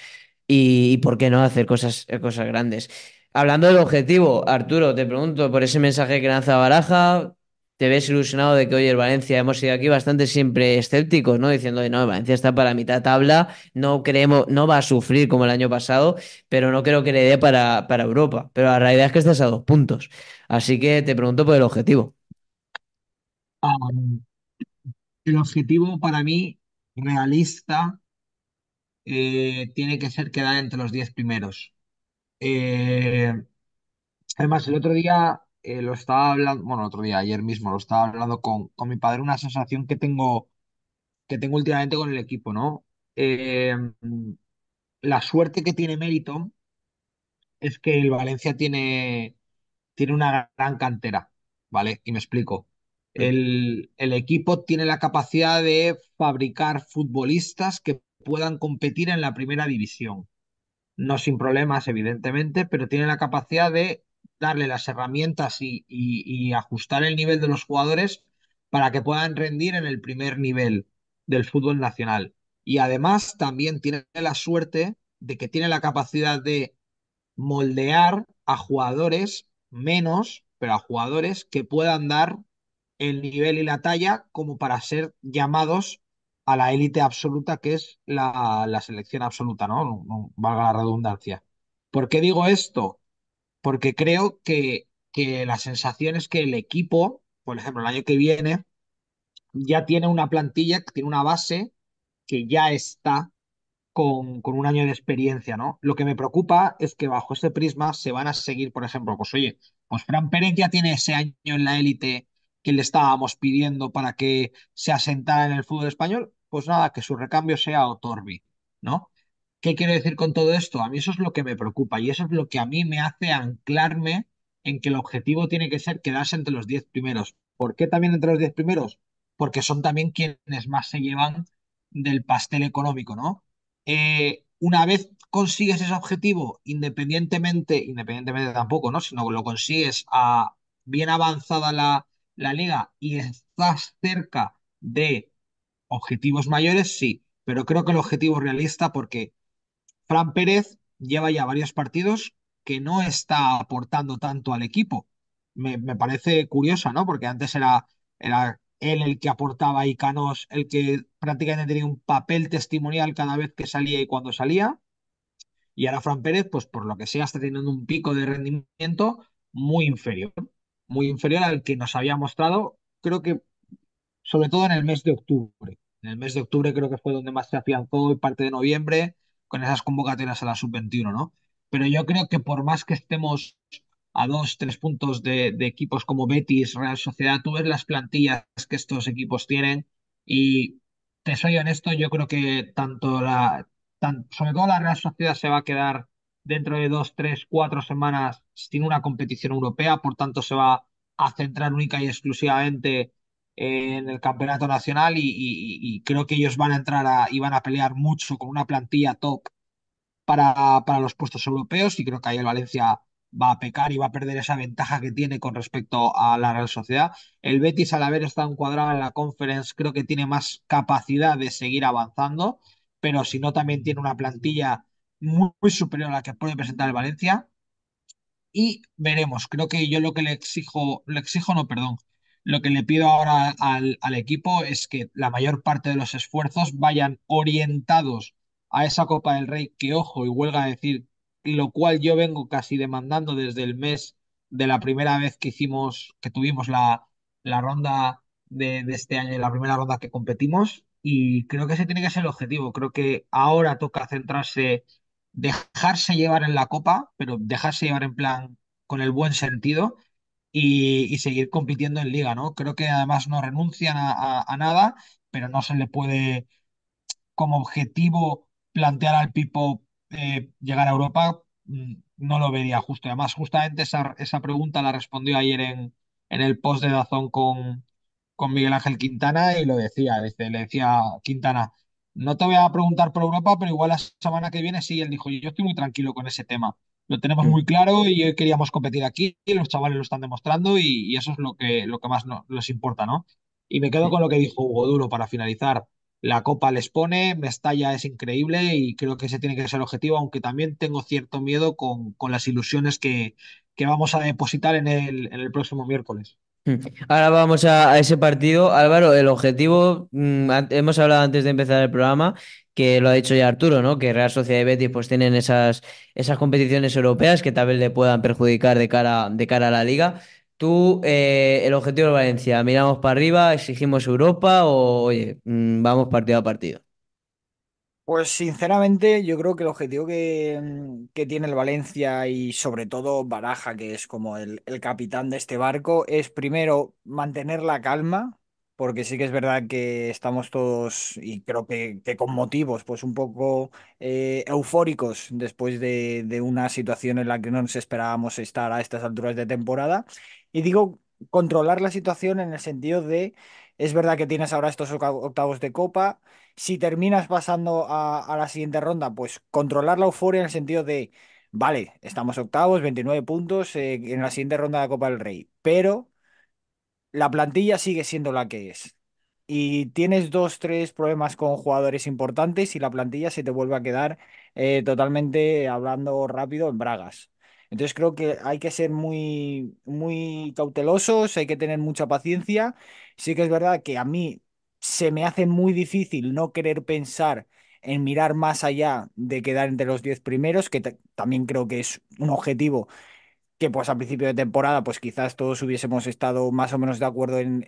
y, por qué no hacer cosas, cosas grandes. Hablando del objetivo, Arturo, te pregunto por ese mensaje que lanza Baraja, te ves ilusionado de que, hoy el Valencia, hemos sido aquí bastante siempre escépticos, ¿no? Diciendo, no, Valencia está para mitad tabla, no creemos, no va a sufrir como el año pasado, pero no creo que le dé para, para Europa. Pero la realidad es que estás a dos puntos. Así que te pregunto por el objetivo. Ah, el objetivo para mí, realista, eh, tiene que ser quedar entre los diez primeros. Eh, además, el otro día eh, lo estaba hablando, bueno, otro día, ayer mismo, lo estaba hablando con, con mi padre, una sensación que tengo, que tengo últimamente con el equipo, ¿no? Em, la suerte que tiene mérito es que el Valencia tiene, tiene una gran cantera, ¿vale? Y me explico. el, equipo tiene la capacidad de fabricar futbolistas que puedan competir en la primera división. No sin problemas, evidentemente, pero tiene la capacidad de darle las herramientas y, ajustar el nivel de los jugadores para que puedan rendir en el primer nivel del fútbol nacional. Y además también tiene la suerte de que tiene la capacidad de moldear a jugadores menos, pero a jugadores que puedan dar el nivel y la talla como para ser llamados a la élite absoluta que es la, selección absoluta, ¿no? No, ¿no? Valga la redundancia. ¿Por qué digo esto? porque creo que, la sensación es que el equipo, por ejemplo, el año que viene, ya tiene una plantilla, tiene una base que ya está con, con, un año de experiencia, ¿no? Lo que me preocupa es que bajo ese prisma se van a seguir, por ejemplo, pues oye, pues Fran Pérez ya tiene ese año en la élite que le estábamos pidiendo para que se asentara en el fútbol español, pues nada, que su recambio sea Otorbi, ¿no? ¿Qué quiero decir con todo esto? A mí eso es lo que me preocupa y eso es lo que a mí me hace anclarme en que el objetivo tiene que ser quedarse entre los 10 primeros. ¿Por qué también entre los 10 primeros? Porque son también quienes más se llevan del pastel económico, ¿no? Eh, una vez consigues ese objetivo, independientemente, independientemente tampoco, ¿no? Sino lo consigues a bien avanzada la, la liga y estás cerca de objetivos mayores, sí, pero creo que el objetivo realista, porque Fran Pérez lleva ya varios partidos que no está aportando tanto al equipo. Me, parece curiosa, ¿no? Porque antes era, él el que aportaba y Canos el que prácticamente tenía un papel testimonial cada vez que salía y cuando salía. Y ahora Fran Pérez, pues por lo que sea, está teniendo un pico de rendimiento muy inferior, muy inferior al que nos había mostrado, creo que sobre todo en el mes de octubre. En el mes de octubre creo que fue donde más se afianzó y parte de noviembre con esas convocatorias a la sub-21, ¿no? Pero yo creo que por más que estemos a dos, tres puntos de, equipos como Betis, Real Sociedad, tú ves las plantillas que estos equipos tienen y te soy honesto, yo creo que tanto la, sobre todo la Real Sociedad se va a quedar dentro de dos, tres, cuatro semanas sin una competición europea, por tanto se va a centrar única y exclusivamente en el campeonato nacional y, creo que ellos van a entrar y van a pelear mucho con una plantilla top para, para, los puestos europeos y creo que ahí el Valencia va a pecar y va a perder esa ventaja que tiene con respecto a la Real Sociedad. El Betis al haber estado encuadrado en la Conference creo que tiene más capacidad de seguir avanzando, pero si no también tiene una plantilla muy, muy superior a la que puede presentar el Valencia. Y veremos, creo que yo lo que le exijo, le exijo no, perdón, lo que le pido ahora al, equipo es que la mayor parte de los esfuerzos vayan orientados a esa Copa del Rey que, ojo, y huelga a decir, lo cual yo vengo casi demandando desde el mes de la primera vez que hicimos, que tuvimos la, ronda de, de, este año, la primera ronda que competimos, y creo que ese tiene que ser el objetivo. Creo que ahora toca centrarse, dejarse llevar en la copa, pero dejarse llevar en plan con el buen sentido y, seguir compitiendo en liga, ¿no? Creo que además no renuncian a, nada, pero no se le puede como objetivo plantear al Pipo eh, llegar a Europa, mm, no lo vería justo. Además, justamente esa, esa pregunta la respondió ayer en, el post de Dazón con, con Miguel Ángel Quintana y lo decía, le decía Quintana, no te voy a preguntar por Europa, pero igual la semana que viene sí, él dijo, yo estoy muy tranquilo con ese tema lo tenemos muy claro y hoy queríamos competir aquí, y los chavales lo están demostrando y, eso es lo que, lo que más nos importa, ¿no? Y me quedo con lo que dijo Hugo Duro para finalizar. La copa les pone, Mestalla es increíble y creo que ese tiene que ser el objetivo, aunque también tengo cierto miedo con, con las ilusiones que, que, vamos a depositar en el, en el próximo miércoles. Mm. Ahora vamos a, ese partido. Álvaro, el objetivo, mm, hemos hablado antes de empezar el programa, que lo ha dicho ya Arturo, ¿no? Que Real Sociedad y Betis pues tienen esas, esas competiciones europeas que tal vez le puedan perjudicar de cara, de cara a la liga. Tú, eh, el objetivo de Valencia, ¿miramos para arriba, exigimos Europa o, oye, mm, vamos partido a partido? Pues sinceramente yo creo que el objetivo mm, que, tiene el Valencia y sobre todo Baraja, que es como el, capitán de este barco, es primero mantener la calma, porque sí que es verdad que estamos todos, y creo que, con motivos, pues un poco eh, eufóricos después de, de, una situación en la que no nos esperábamos estar a estas alturas de temporada. Y digo, controlar la situación en el sentido de es verdad que tienes ahora estos octavos de copa. Si terminas pasando a, la siguiente ronda, pues controlar la euforia en el sentido de, vale, estamos octavos, 29 puntos eh, en la siguiente ronda de Copa del Rey, pero la plantilla sigue siendo la que es. Y tienes dos, tres problemas con jugadores importantes y la plantilla se te vuelve a quedar eh, totalmente, hablando rápido, en bragas. Entonces creo que hay que ser muy, muy cautelosos, hay que tener mucha paciencia. Sí que es verdad que a mí se me hace muy difícil no querer pensar en mirar más allá de quedar entre los 10 primeros, que también creo que es un objetivo que pues a principio de temporada pues quizás todos hubiésemos estado más o menos de acuerdo en,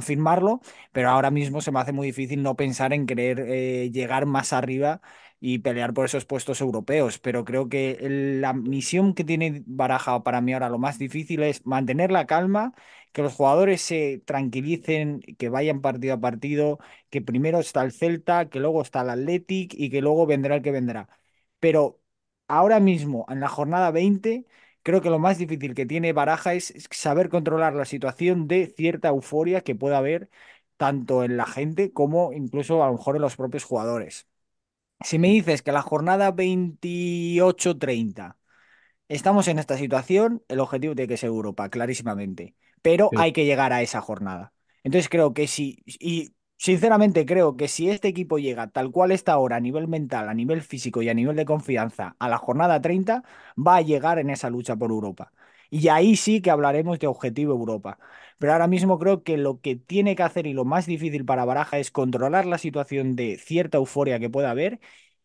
firmarlo, pero ahora mismo se me hace muy difícil no pensar en querer eh, llegar más arriba y pelear por esos puestos europeos. Pero creo que la misión que tiene Baraja para mí ahora lo más difícil es mantener la calma, que los jugadores se tranquilicen, que vayan partido a partido, que primero está el Celta, que luego está el Athletic y que luego vendrá el que vendrá. Pero ahora mismo, en la jornada 20, creo que lo más difícil que tiene Baraja es saber controlar la situación de cierta euforia que pueda haber tanto en la gente como incluso a lo mejor en los propios jugadores. Si me dices que la jornada 28-30 estamos en esta situación, el objetivo tiene que ser Europa, clarísimamente. Pero hay que llegar a esa jornada. Entonces creo que si, y sinceramente creo que si este equipo llega tal cual está ahora a nivel mental, a nivel físico y a nivel de confianza a la jornada 30, va a llegar en esa lucha por Europa. Y ahí sí que hablaremos de objetivo Europa. Pero ahora mismo creo que lo que tiene que hacer y lo más difícil para Baraja es controlar la situación de cierta euforia que pueda haber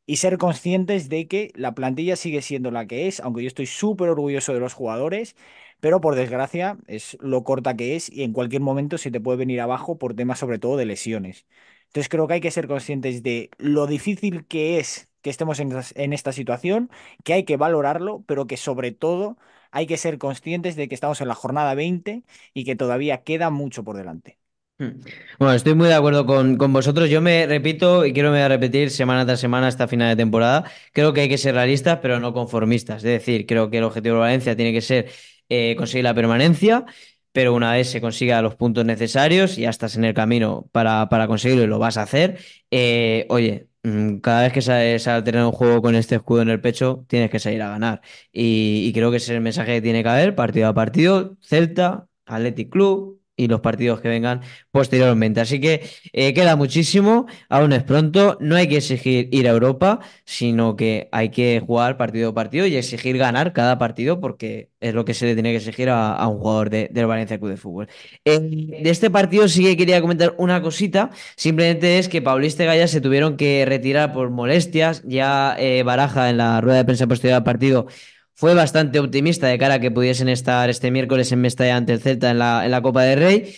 y ser conscientes de que la plantilla sigue siendo la que es, aunque yo estoy súper orgulloso de los jugadores, pero por desgracia es lo corta que es y en cualquier momento se te puede venir abajo por temas sobre todo de lesiones. Entonces creo que hay que ser conscientes de lo difícil que es que estemos en, en esta situación, que hay que valorarlo, pero que sobre todo hay que ser conscientes de que estamos en la jornada 20 y que todavía queda mucho por delante. Hmm. Bueno, estoy muy de acuerdo con, vosotros. Yo me repito y quiero me repetir semana tras semana hasta final de temporada. Creo que hay que ser realistas, pero no conformistas. Es decir, creo que el objetivo de Valencia tiene que ser eh, conseguir la permanencia, pero una vez se consiga los puntos necesarios y ya estás en el camino para, para conseguirlo y lo vas a hacer, eh, oye, Mm, cada vez que sales a tener un juego con este escudo en el pecho, tienes que salir a ganar. Y, creo que ese es el mensaje que tiene que haber partido a partido. Celta, Athletic Club, y los partidos que vengan posteriormente. Así que eh, queda muchísimo, aún es pronto, no hay que exigir ir a Europa, sino que hay que jugar partido a partido y exigir ganar cada partido porque es lo que se le tiene que exigir a, un jugador del Valencia Club de Fútbol. de este partido sí que quería comentar una cosita, simplemente es que Paulista y Gaya se tuvieron que retirar por molestias, ya eh, Baraja en la rueda de prensa posterior al partido fue bastante optimista de cara a que pudiesen estar este miércoles en Mestalla ante el Celta en la, en la Copa de Rey.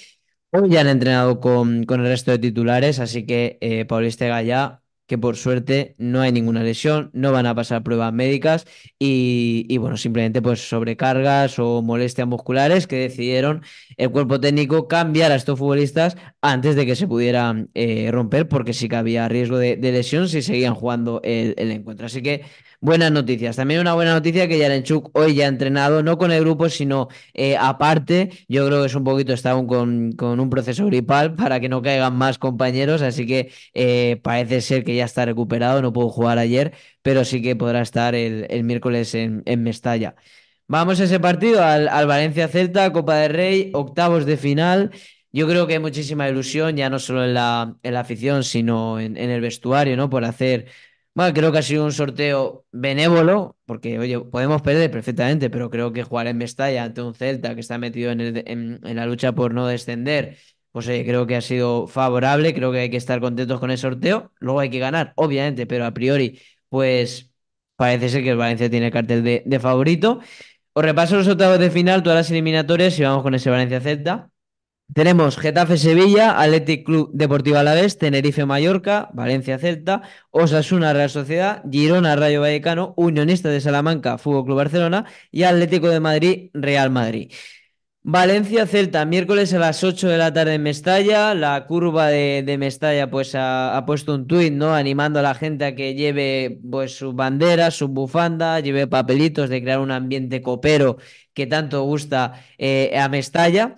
Hoy ya han entrenado con, con el resto de titulares, así que Paulista eh, Paulistega que por suerte no hay ninguna lesión, no van a pasar pruebas médicas y, bueno, simplemente pues sobrecargas o molestias musculares que decidieron el cuerpo técnico cambiar a estos futbolistas antes de que se pudieran eh, romper porque sí que había riesgo de, lesión si seguían jugando el, el encuentro. Así que Buenas noticias. También una buena noticia que Yarenchuk hoy ya ha entrenado, no con el grupo, sino eh, aparte. Yo creo que es un poquito, está aún con, un proceso gripal para que no caigan más compañeros. Así que eh, parece ser que ya está recuperado, no pudo jugar ayer, pero sí que podrá estar el, miércoles en, en Mestalla. Vamos a ese partido, al, Valencia Celta, Copa del Rey, octavos de final. Yo creo que hay muchísima ilusión, ya no solo en la, en la afición, sino en, en, el vestuario, ¿no? Por hacer bueno, creo que ha sido un sorteo benévolo, porque oye, podemos perder perfectamente, pero creo que jugar en Mestalla ante un Celta que está metido en, la lucha por no descender, pues creo que ha sido favorable, creo que hay que estar contentos con el sorteo, luego hay que ganar, obviamente, pero a priori, pues parece ser que el Valencia tiene cartel de, de favorito. Os repaso los octavos de final, todas las eliminatorias y vamos con ese Valencia Celta. Tenemos Getafe Sevilla, Athletic Club Deportivo Alavés, Tenerife Mallorca, Valencia Celta, Osasuna Real Sociedad, Girona Rayo Vallecano, Unionista de Salamanca, Fútbol Club Barcelona y Atlético de Madrid Real Madrid. Valencia Celta, miércoles a las 8 de la tarde en Mestalla. La curva de, Mestalla pues ha, puesto un tuit, ¿no? Animando a la gente a que lleve pues sus banderas, sus bufandas, lleve papelitos de crear un ambiente copero que tanto gusta eh, a Mestalla.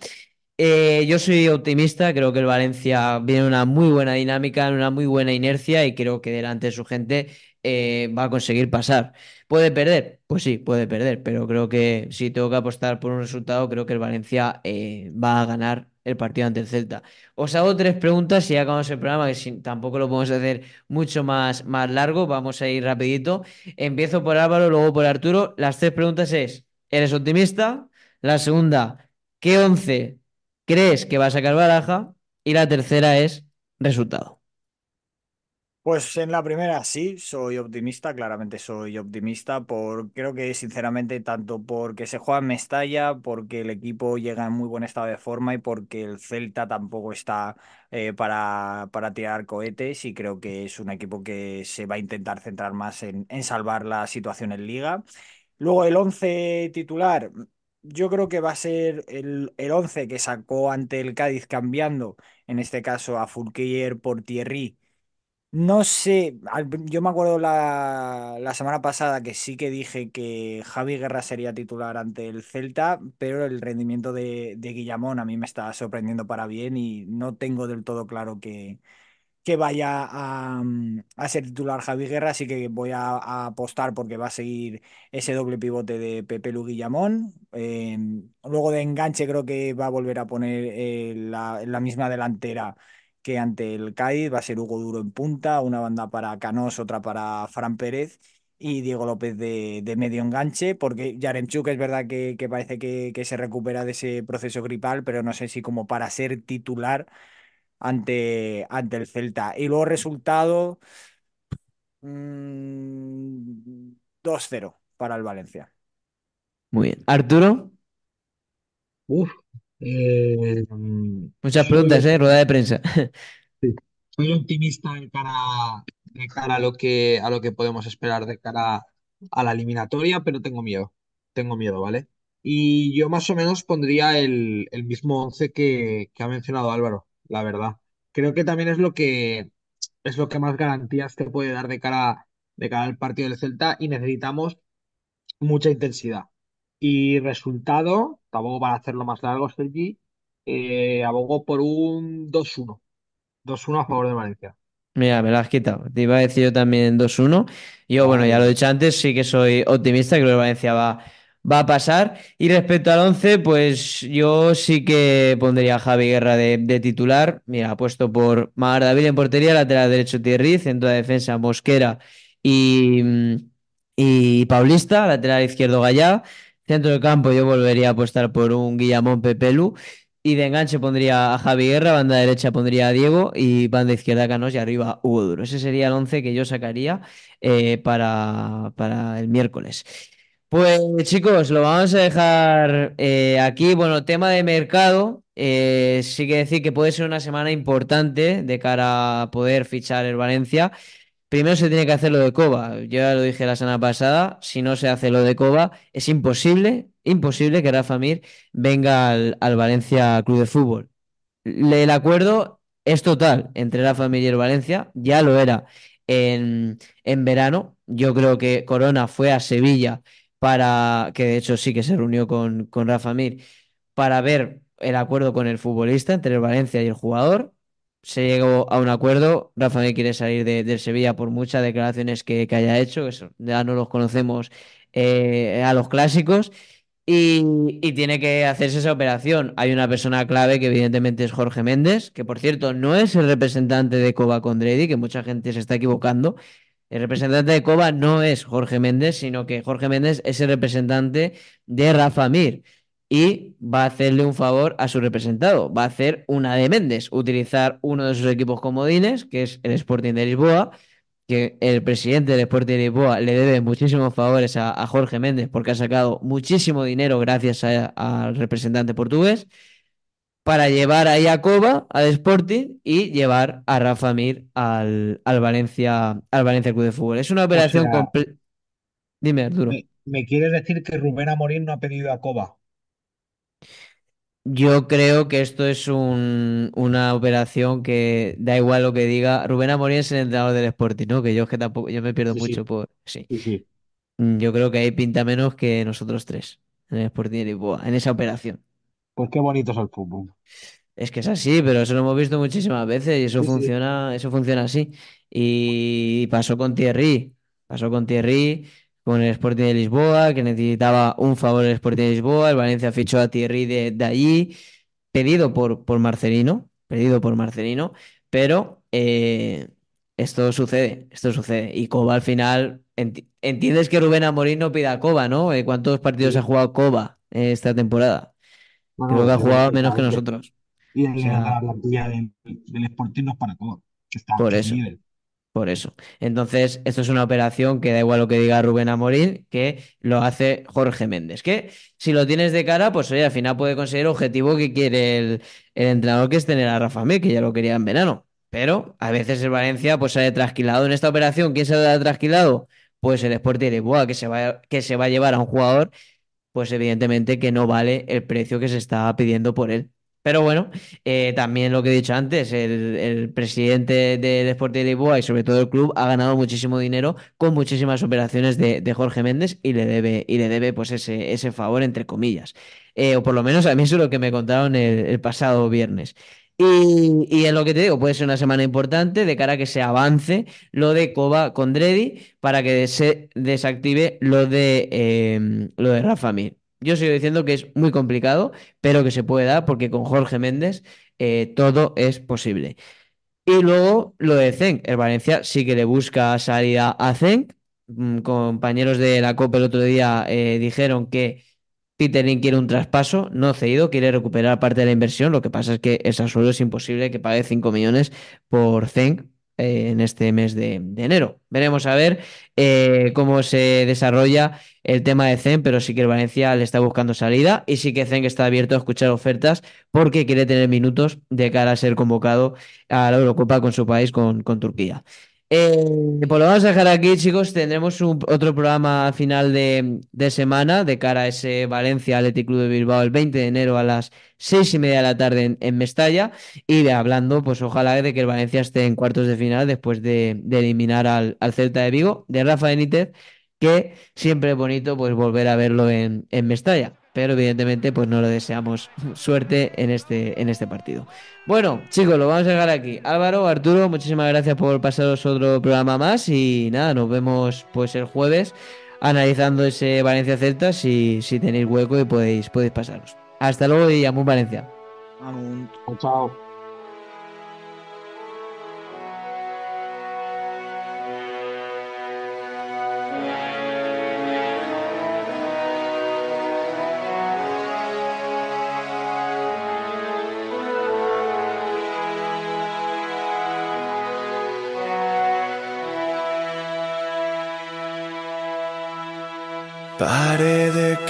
Eh, yo soy optimista, creo que el Valencia viene una muy buena dinámica, en una muy buena inercia y creo que delante de su gente eh, va a conseguir pasar. ¿Puede perder? Pues sí, puede perder, pero creo que si tengo que apostar por un resultado, creo que el Valencia eh, va a ganar el partido ante el Celta. Os hago tres preguntas y ya acabamos el programa, que tampoco lo podemos hacer mucho más, más largo, vamos a ir rapidito. Empiezo por Álvaro, luego por Arturo. Las tres preguntas es, ¿eres optimista? La segunda, ¿qué once crees que va a sacar baraja y la tercera es resultado. Pues en la primera sí, soy optimista, claramente soy optimista, por creo que sinceramente tanto porque se juega en Mestalla, porque el equipo llega en muy buen estado de forma y porque el Celta tampoco está eh, para, para, tirar cohetes y creo que es un equipo que se va a intentar centrar más en, en salvar la situación en liga. Luego el 11 titular, yo creo que va a ser el, el 11 que sacó ante el Cádiz cambiando, en este caso a furquier por Thierry. No sé, yo me acuerdo la, la, semana pasada que sí que dije que Javi Guerra sería titular ante el Celta, pero el rendimiento de, de Guillamón a mí me está sorprendiendo para bien y no tengo del todo claro que, que vaya mm, a, ser titular Javi Guerra, así que voy a, apostar porque va a seguir ese doble pivote de Pepe Lu Guillamón. Em, luego de enganche creo que va a volver a poner eh, la, misma delantera que ante el Cádiz, va a ser Hugo Duro en punta, una banda para Canós, otra para Fran Pérez y Diego López de, medio enganche, porque Yaremchuk es verdad que, parece que, que se recupera de ese proceso gripal, pero no sé si como para ser titular ante, ante el Celta. Y luego resultado 2-0 mm, para el Valencia. Muy bien. Arturo. Eh, Muchas preguntas, ¿eh? Rueda de prensa. Soy optimista de cara, de cara a lo que a lo que podemos esperar de cara a la eliminatoria, pero tengo miedo. Tengo miedo, ¿vale? Y yo más o menos pondría el, mismo 11 que ha mencionado Álvaro la verdad. Creo que también es lo que es lo que más garantías te puede dar de cara, de cara al partido del Celta y necesitamos mucha intensidad. Y resultado, tampoco para hacerlo más largo, Sergi, eh, abogo por un 2-1. 2-1 a favor de Valencia. Mira, me lo has quitado. Te iba a decir yo también 2-1. Yo, bueno, ya lo he dicho antes, sí que soy optimista, creo que Valencia va va a pasar. Y respecto al 11, pues yo sí que pondría a Javi Guerra de, titular. Mira, apuesto por Mar David en portería, lateral derecho Tierriz, centro de defensa Mosquera y, y Paulista, lateral izquierdo Gallá. Centro de campo yo volvería a apostar por un Guillamón Pepelu. Y de enganche pondría a Javi Guerra, banda derecha pondría a Diego y banda izquierda Canos y arriba Hugo Duro. Ese sería el 11 que yo sacaría eh, para, para el miércoles. Pues chicos, lo vamos a dejar eh, aquí. Bueno, tema de mercado, eh, sí que decir que puede ser una semana importante de cara a poder fichar el Valencia. Primero se tiene que hacer lo de Coba. Yo ya lo dije la semana pasada, si no se hace lo de Coba, es imposible, imposible que Rafa Mir venga al, Valencia Club de Fútbol. El acuerdo es total entre Rafa Mir y el Valencia, ya lo era en, en verano. Yo creo que Corona fue a Sevilla que de hecho sí que se reunió con, con Rafa Mir, para ver el acuerdo con el futbolista entre el Valencia y el jugador. Se llegó a un acuerdo. Rafa Mir quiere salir de, del Sevilla por muchas declaraciones que, haya hecho. Eso ya no los conocemos eh, a los clásicos. Y, y, tiene que hacerse esa operación. Hay una persona clave que evidentemente es Jorge Méndez, que por cierto no es el representante de Cova Condredi, que mucha gente se está equivocando. El representante de Coba no es Jorge Méndez, sino que Jorge Méndez es el representante de Rafa Mir y va a hacerle un favor a su representado. Va a hacer una de Méndez, utilizar uno de sus equipos comodines, que es el Sporting de Lisboa, que el presidente del Sporting de Lisboa le debe muchísimos favores a, a Jorge Méndez porque ha sacado muchísimo dinero gracias al representante portugués para llevar a Coba al Sporting y llevar a Rafa Mir al, al Valencia al Valencia Club de Fútbol. Es una pues operación completa. Dime, Arturo. Me, quieres decir que Rubén Amorín no ha pedido a Coba? Yo creo que esto es una operación que da igual lo que diga. Rubén Amorín es el entrenador del Sporting, ¿no? Que yo es que tampoco, yo me pierdo mucho por. Sí. sí. Mm, yo creo que ahí pinta menos que nosotros tres en el Sporting de Lisboa, en esa operación. Pues qué bonito es el fútbol. Es que es así, pero eso lo hemos visto muchísimas veces y eso funciona, eso funciona así. Y pasó con Thierry, pasó con Thierry, con el Sporting de Lisboa, que necesitaba un favor el Sporting de Lisboa, el Valencia fichó a Thierry de, allí, pedido por, por Marcelino, pedido por Marcelino, pero eh, esto sucede, esto sucede. Y Coba al final, entiendes que Rubén Amorín no pida a Coba, ¿no? Eh, ¿Cuántos partidos ha jugado Coba eh, esta temporada? ha jugado menos que nosotros. Y la plantilla del, no es para todo. por eso. Por eso. Entonces, esto es una operación que da igual lo que diga Rubén Amorín, que lo hace Jorge Méndez. Que si lo tienes de cara, pues oye, al final puede conseguir el objetivo que quiere el, entrenador, que es tener a Rafa Mé, que ya lo quería en verano. Pero a veces el Valencia pues ha trasquilado en esta operación. ¿Quién se ha trasquilado? Pues el Sporting de que se va, que se va a llevar a un jugador pues evidentemente que no vale el precio que se está pidiendo por él. Pero bueno, eh, también lo que he dicho antes, el, presidente del Deportivo de Lisboa y sobre todo el club ha ganado muchísimo dinero con muchísimas operaciones de, de Jorge Méndez y le debe, y le debe pues ese, ese favor, entre comillas. Eh, o por lo menos a mí eso es lo que me contaron el pasado viernes. Y, es lo que te digo, puede ser una semana importante de cara a que se avance lo de Coba con Dreddy para que se desactive lo de, em, lo de Rafa Mir. Yo sigo diciendo que es muy complicado, pero que se puede dar porque con Jorge Méndez eh, todo es posible. Y luego lo de Zenk. El Valencia sí que le busca salida a Zenk. Mm, compañeros de la Copa el otro día eh, dijeron que Lin quiere un traspaso, no cedido, quiere recuperar parte de la inversión. Lo que pasa es que es absurdo es imposible que pague 5 millones por Zeng eh, en este mes de, enero. Veremos a ver eh, cómo se desarrolla el tema de Zen, pero sí que Valencia le está buscando salida y sí que Zen está abierto a escuchar ofertas porque quiere tener minutos de cara a ser convocado a la Eurocopa con su país, con, con Turquía. Eh, pues lo vamos a dejar aquí, chicos. Tendremos un, otro programa final de, semana de cara a ese Valencia Athletic Club de Bilbao el 20 de enero a las 6 y media de la tarde en, Mestalla. Y de, hablando, pues ojalá de que el Valencia esté en cuartos de final después de, eliminar al, Celta de Vigo, de Rafa Benítez, que siempre es bonito pues volver a verlo en, en Mestalla pero evidentemente pues no lo deseamos suerte en este, en este partido. Bueno, chicos, lo vamos a dejar aquí. Álvaro, Arturo, muchísimas gracias por pasaros otro programa más y nada, nos vemos pues el jueves analizando ese Valencia Celta si, tenéis hueco y podéis, podéis pasaros. Hasta luego y muy Valencia. Amun. Chao.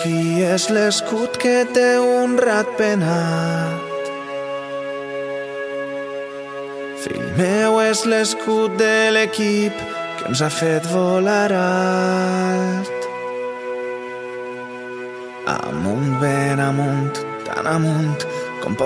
Qui és l'escut que un rat penat? Fill meu, és l'escut de l'equip que ens ha fet volar alt. Amunt, ben amunt, tan amunt com pot